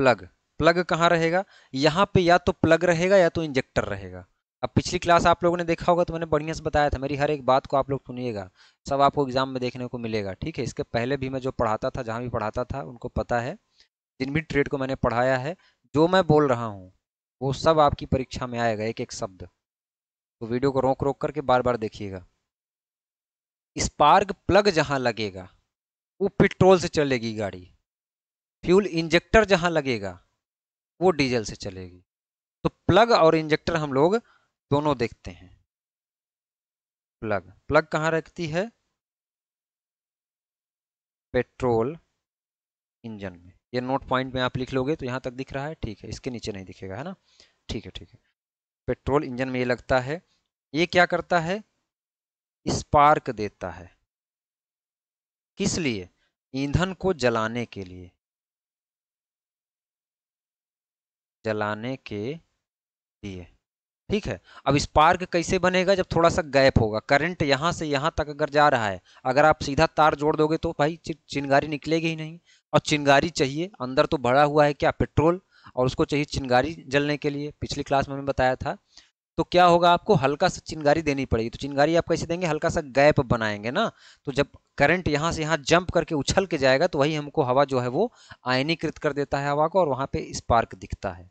प्लग प्लग कहाँ रहेगा यहाँ पे या तो प्लग रहेगा या तो इंजेक्टर रहेगा अब पिछली क्लास आप लोगों ने देखा होगा तो मैंने बढ़िया से बताया था मेरी हर एक बात को आप लोग सुनिएगा सब आपको एग्जाम में देखने को मिलेगा ठीक है इसके पहले भी मैं जो पढ़ाता था जहाँ भी पढ़ाता था उनको पता है जिन भी ट्रेड को मैंने पढ़ाया है जो मैं बोल रहा हूँ वो सब आपकी परीक्षा में आएगा एक एक शब्द तो वीडियो को रोक रोक करके बार बार देखिएगा स्पार्क प्लग जहां लगेगा वो पेट्रोल से चलेगी गाड़ी फ्यूल इंजेक्टर जहां लगेगा वो डीजल से चलेगी तो प्लग और इंजेक्टर हम लोग दोनों देखते हैं प्लग प्लग कहाँ रखती है पेट्रोल इंजन में ये नोट पॉइंट में आप लिख लोगे तो यहां तक दिख रहा है ठीक है इसके नीचे नहीं दिखेगा है ना ठीक है ठीक है पेट्रोल इंजन में ये लगता है ये क्या करता है स्पार्क देता है किस लिए ईंधन को जलाने के लिए जलाने के लिए ठीक है अब स्पार्क कैसे बनेगा जब थोड़ा सा गैप होगा करंट यहां से यहां तक अगर जा रहा है अगर आप सीधा तार जोड़ दोगे तो भाई चिंगारी निकलेगी ही नहीं और चिंगारी चाहिए अंदर तो भरा हुआ है क्या पेट्रोल और उसको चाहिए चिंगारी जलने के लिए पिछली क्लास में हमने बताया था तो क्या होगा आपको हल्का सा चिंगारी देनी पड़ेगी तो चिंगारी आप कैसे देंगे हल्का सा गैप बनाएंगे ना तो जब करंट यहाँ से यहाँ जंप करके उछल के जाएगा तो वही हमको हवा जो है वो आयनीकृत कर देता है हवा को और वहाँ पे स्पार्क दिखता है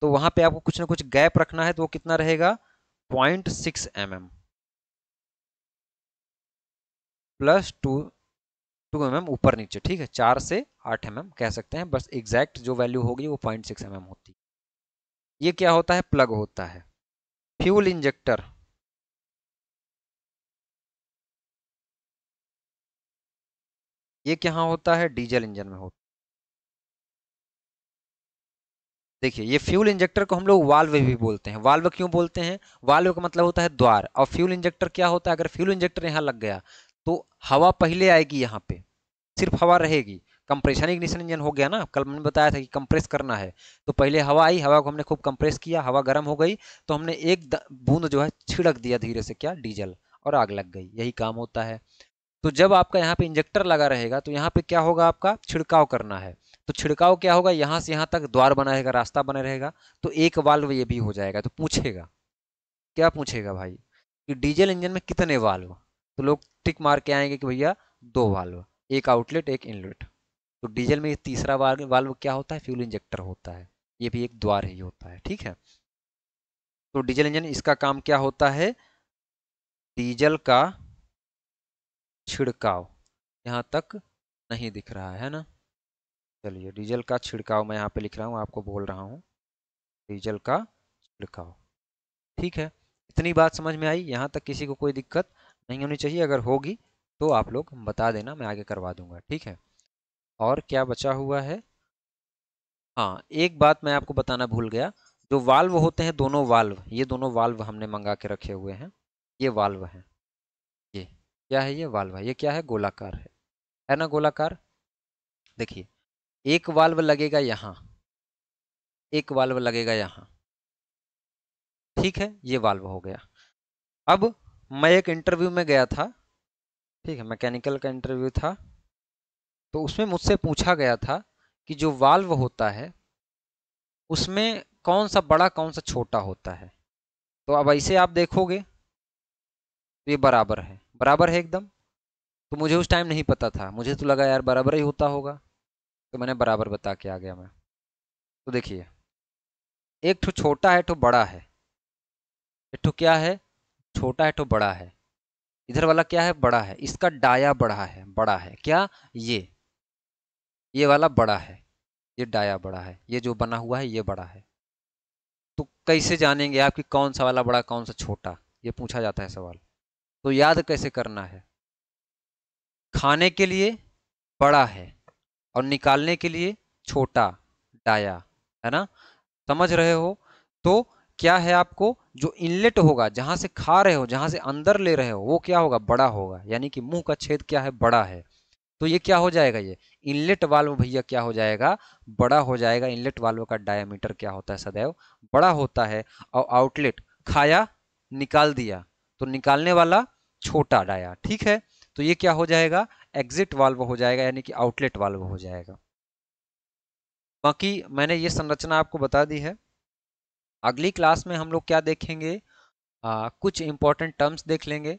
तो वहाँ पे आपको कुछ ना कुछ गैप रखना है तो वो कितना रहेगा point six m m plus two two m ऊपर नीचे ठीक है चार से आठ एम mm कह सकते हैं बस एग्जैक्ट जो वैल्यू होगी वो पॉइंट सिक्स एम होती है ये क्या होता है प्लग होता है फ्यूल इंजेक्टर ये क्या होता है डीजल इंजन में होता देखिए ये फ्यूल इंजेक्टर को हम लोग वाल्व भी बोलते हैं वाल्व क्यों बोलते हैं वाल्व का मतलब होता है द्वार और फ्यूल इंजेक्टर क्या होता है अगर फ्यूल इंजेक्टर यहाँ लग गया हवा पहले आएगी यहाँ पे सिर्फ हवा रहेगी कंप्रेशन इग्निशन इंजन हो गया ना कल मैंने बताया था कि कंप्रेस करना है तो पहले हवा आई हवा को हमने खूब कंप्रेस किया हवा गर्म हो गई तो हमने एक बूंद जो है छिड़क दिया धीरे से क्या डीजल और आग लग गई यही काम होता है तो जब आपका यहाँ पे इंजेक्टर लगा रहेगा तो यहाँ पे क्या होगा आपका छिड़काव करना है तो छिड़काव क्या होगा यहाँ से यहाँ तक द्वार बना रहेगा रास्ता बना रहेगा तो एक वाल्व ये भी हो जाएगा तो पूछेगा क्या पूछेगा भाई कि डीजल इंजन में कितने वाल्व तो लोग टिक मार के आएंगे कि भैया दो वाल्व एक आउटलेट एक इनलेट तो डीजल में तीसरा वाल्व क्या होता है फ्यूल इंजेक्टर होता है ये भी एक द्वार ही होता है ठीक है तो डीजल इंजन इसका काम क्या होता है डीजल का छिड़काव यहाँ तक नहीं दिख रहा है ना चलिए डीजल का छिड़काव मैं यहाँ पे लिख रहा हूँ आपको बोल रहा हूँ डीजल का छिड़काव ठीक है इतनी बात समझ में आई यहाँ तक किसी को कोई दिक्कत नहीं होनी चाहिए अगर होगी तो आप लोग बता देना मैं आगे करवा दूंगा ठीक है और क्या बचा हुआ है हाँ एक बात मैं आपको बताना भूल गया जो वाल्व होते हैं दोनों वाल्व ये दोनों वाल्व हमने मंगा के रखे हुए हैं ये वाल्व हैं ये क्या है ये वाल्व है ये क्या है गोलाकार है है ना गोलाकार देखिए एक वाल्व लगेगा यहाँ एक वाल्व लगेगा यहाँ ठीक है ये वाल्व हो गया अब मैं एक इंटरव्यू में गया था ठीक है मैकेनिकल का इंटरव्यू था तो उसमें मुझसे पूछा गया था कि जो वाल्व होता है उसमें कौन सा बड़ा कौन सा छोटा होता है तो अब ऐसे आप देखोगे तो ये बराबर है बराबर है एकदम तो मुझे उस टाइम नहीं पता था मुझे तो लगा यार बराबर ही होता होगा तो मैंने बराबर बता के आ गया मैं तो देखिए एक ठो छोटा है ठो बड़ा है एक ठो क्या है छोटा है तो बड़ा है इधर वाला क्या है बड़ा है इसका डाया बड़ा है बड़ा है क्या ये ये वाला बड़ा है ये डाया बड़ा है ये जो बना हुआ है ये बड़ा है तो कैसे जानेंगे आपकी कौन सा वाला बड़ा कौन सा छोटा ये पूछा जाता है सवाल तो याद कैसे करना है खाने के लिए बड़ा है और निकालने के लिए छोटा डाया है ना समझ रहे हो तो क्या है आपको जो इनलेट होगा जहां से खा रहे हो जहां से अंदर ले रहे हो वो क्या होगा बड़ा होगा यानी कि मुंह का छेद क्या है बड़ा है तो ये क्या हो जाएगा ये इनलेट वाल्व भैया क्या हो जाएगा बड़ा हो जाएगा इनलेट वाल्व का डायामीटर क्या होता है सदैव बड़ा होता है और आउटलेट खाया निकाल दिया तो निकालने वाला छोटा डाया ठीक है तो ये क्या हो जाएगा एग्जिट वाल्व हो जाएगा यानी कि आउटलेट वाल्व हो जाएगा बाकी मैंने ये संरचना आपको बता दी है अगली क्लास में हम लोग क्या देखेंगे आ, कुछ इम्पोर्टेंट टर्म्स देख लेंगे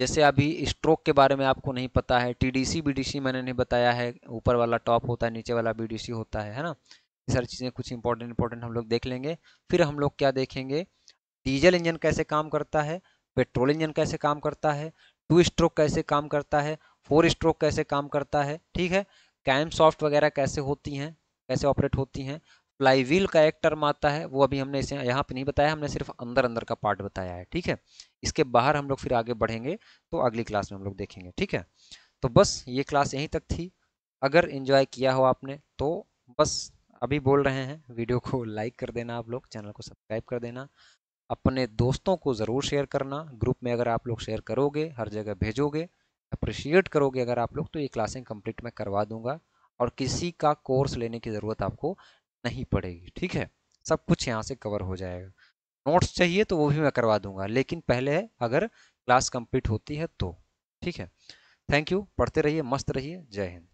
जैसे अभी स्ट्रोक के बारे में आपको नहीं पता है टीडीसी बीडीसी मैंने नहीं बताया है ऊपर वाला टॉप होता है नीचे वाला बीडीसी होता है है ना ये सारी चीज़ें कुछ इंपॉर्टेंट इंपॉर्टेंट हम लोग देख लेंगे फिर हम लोग क्या देखेंगे डीजल इंजन कैसे काम करता है पेट्रोल इंजन कैसे काम करता है टू स्ट्रोक कैसे काम करता है फोर स्ट्रोक कैसे काम करता है ठीक है कैम सॉफ्ट वगैरह कैसे होती हैं कैसे ऑपरेट होती हैं फ्लाईवील का एक टर्म आता है वो अभी हमने इसे यहाँ पे नहीं बताया हमने सिर्फ अंदर अंदर का पार्ट बताया है ठीक है इसके बाहर हम लोग फिर आगे बढ़ेंगे तो अगली क्लास में हम लोग देखेंगे ठीक है तो बस ये क्लास यहीं तक थी अगर इन्जॉय किया हो आपने तो बस अभी बोल रहे हैं वीडियो को लाइक कर देना आप लोग चैनल को सब्सक्राइब कर देना अपने दोस्तों को ज़रूर शेयर करना ग्रुप में अगर आप लोग शेयर करोगे हर जगह भेजोगे अप्रिशिएट करोगे अगर आप लोग तो ये क्लासें कंप्लीट मैं करवा दूंगा और किसी का कोर्स लेने की ज़रूरत आपको नहीं पड़ेगी ठीक है सब कुछ यहाँ से कवर हो जाएगा नोट्स चाहिए तो वो भी मैं करवा दूंगा लेकिन पहले अगर क्लास कंप्लीट होती है तो ठीक है थैंक यू पढ़ते रहिए मस्त रहिए जय हिंद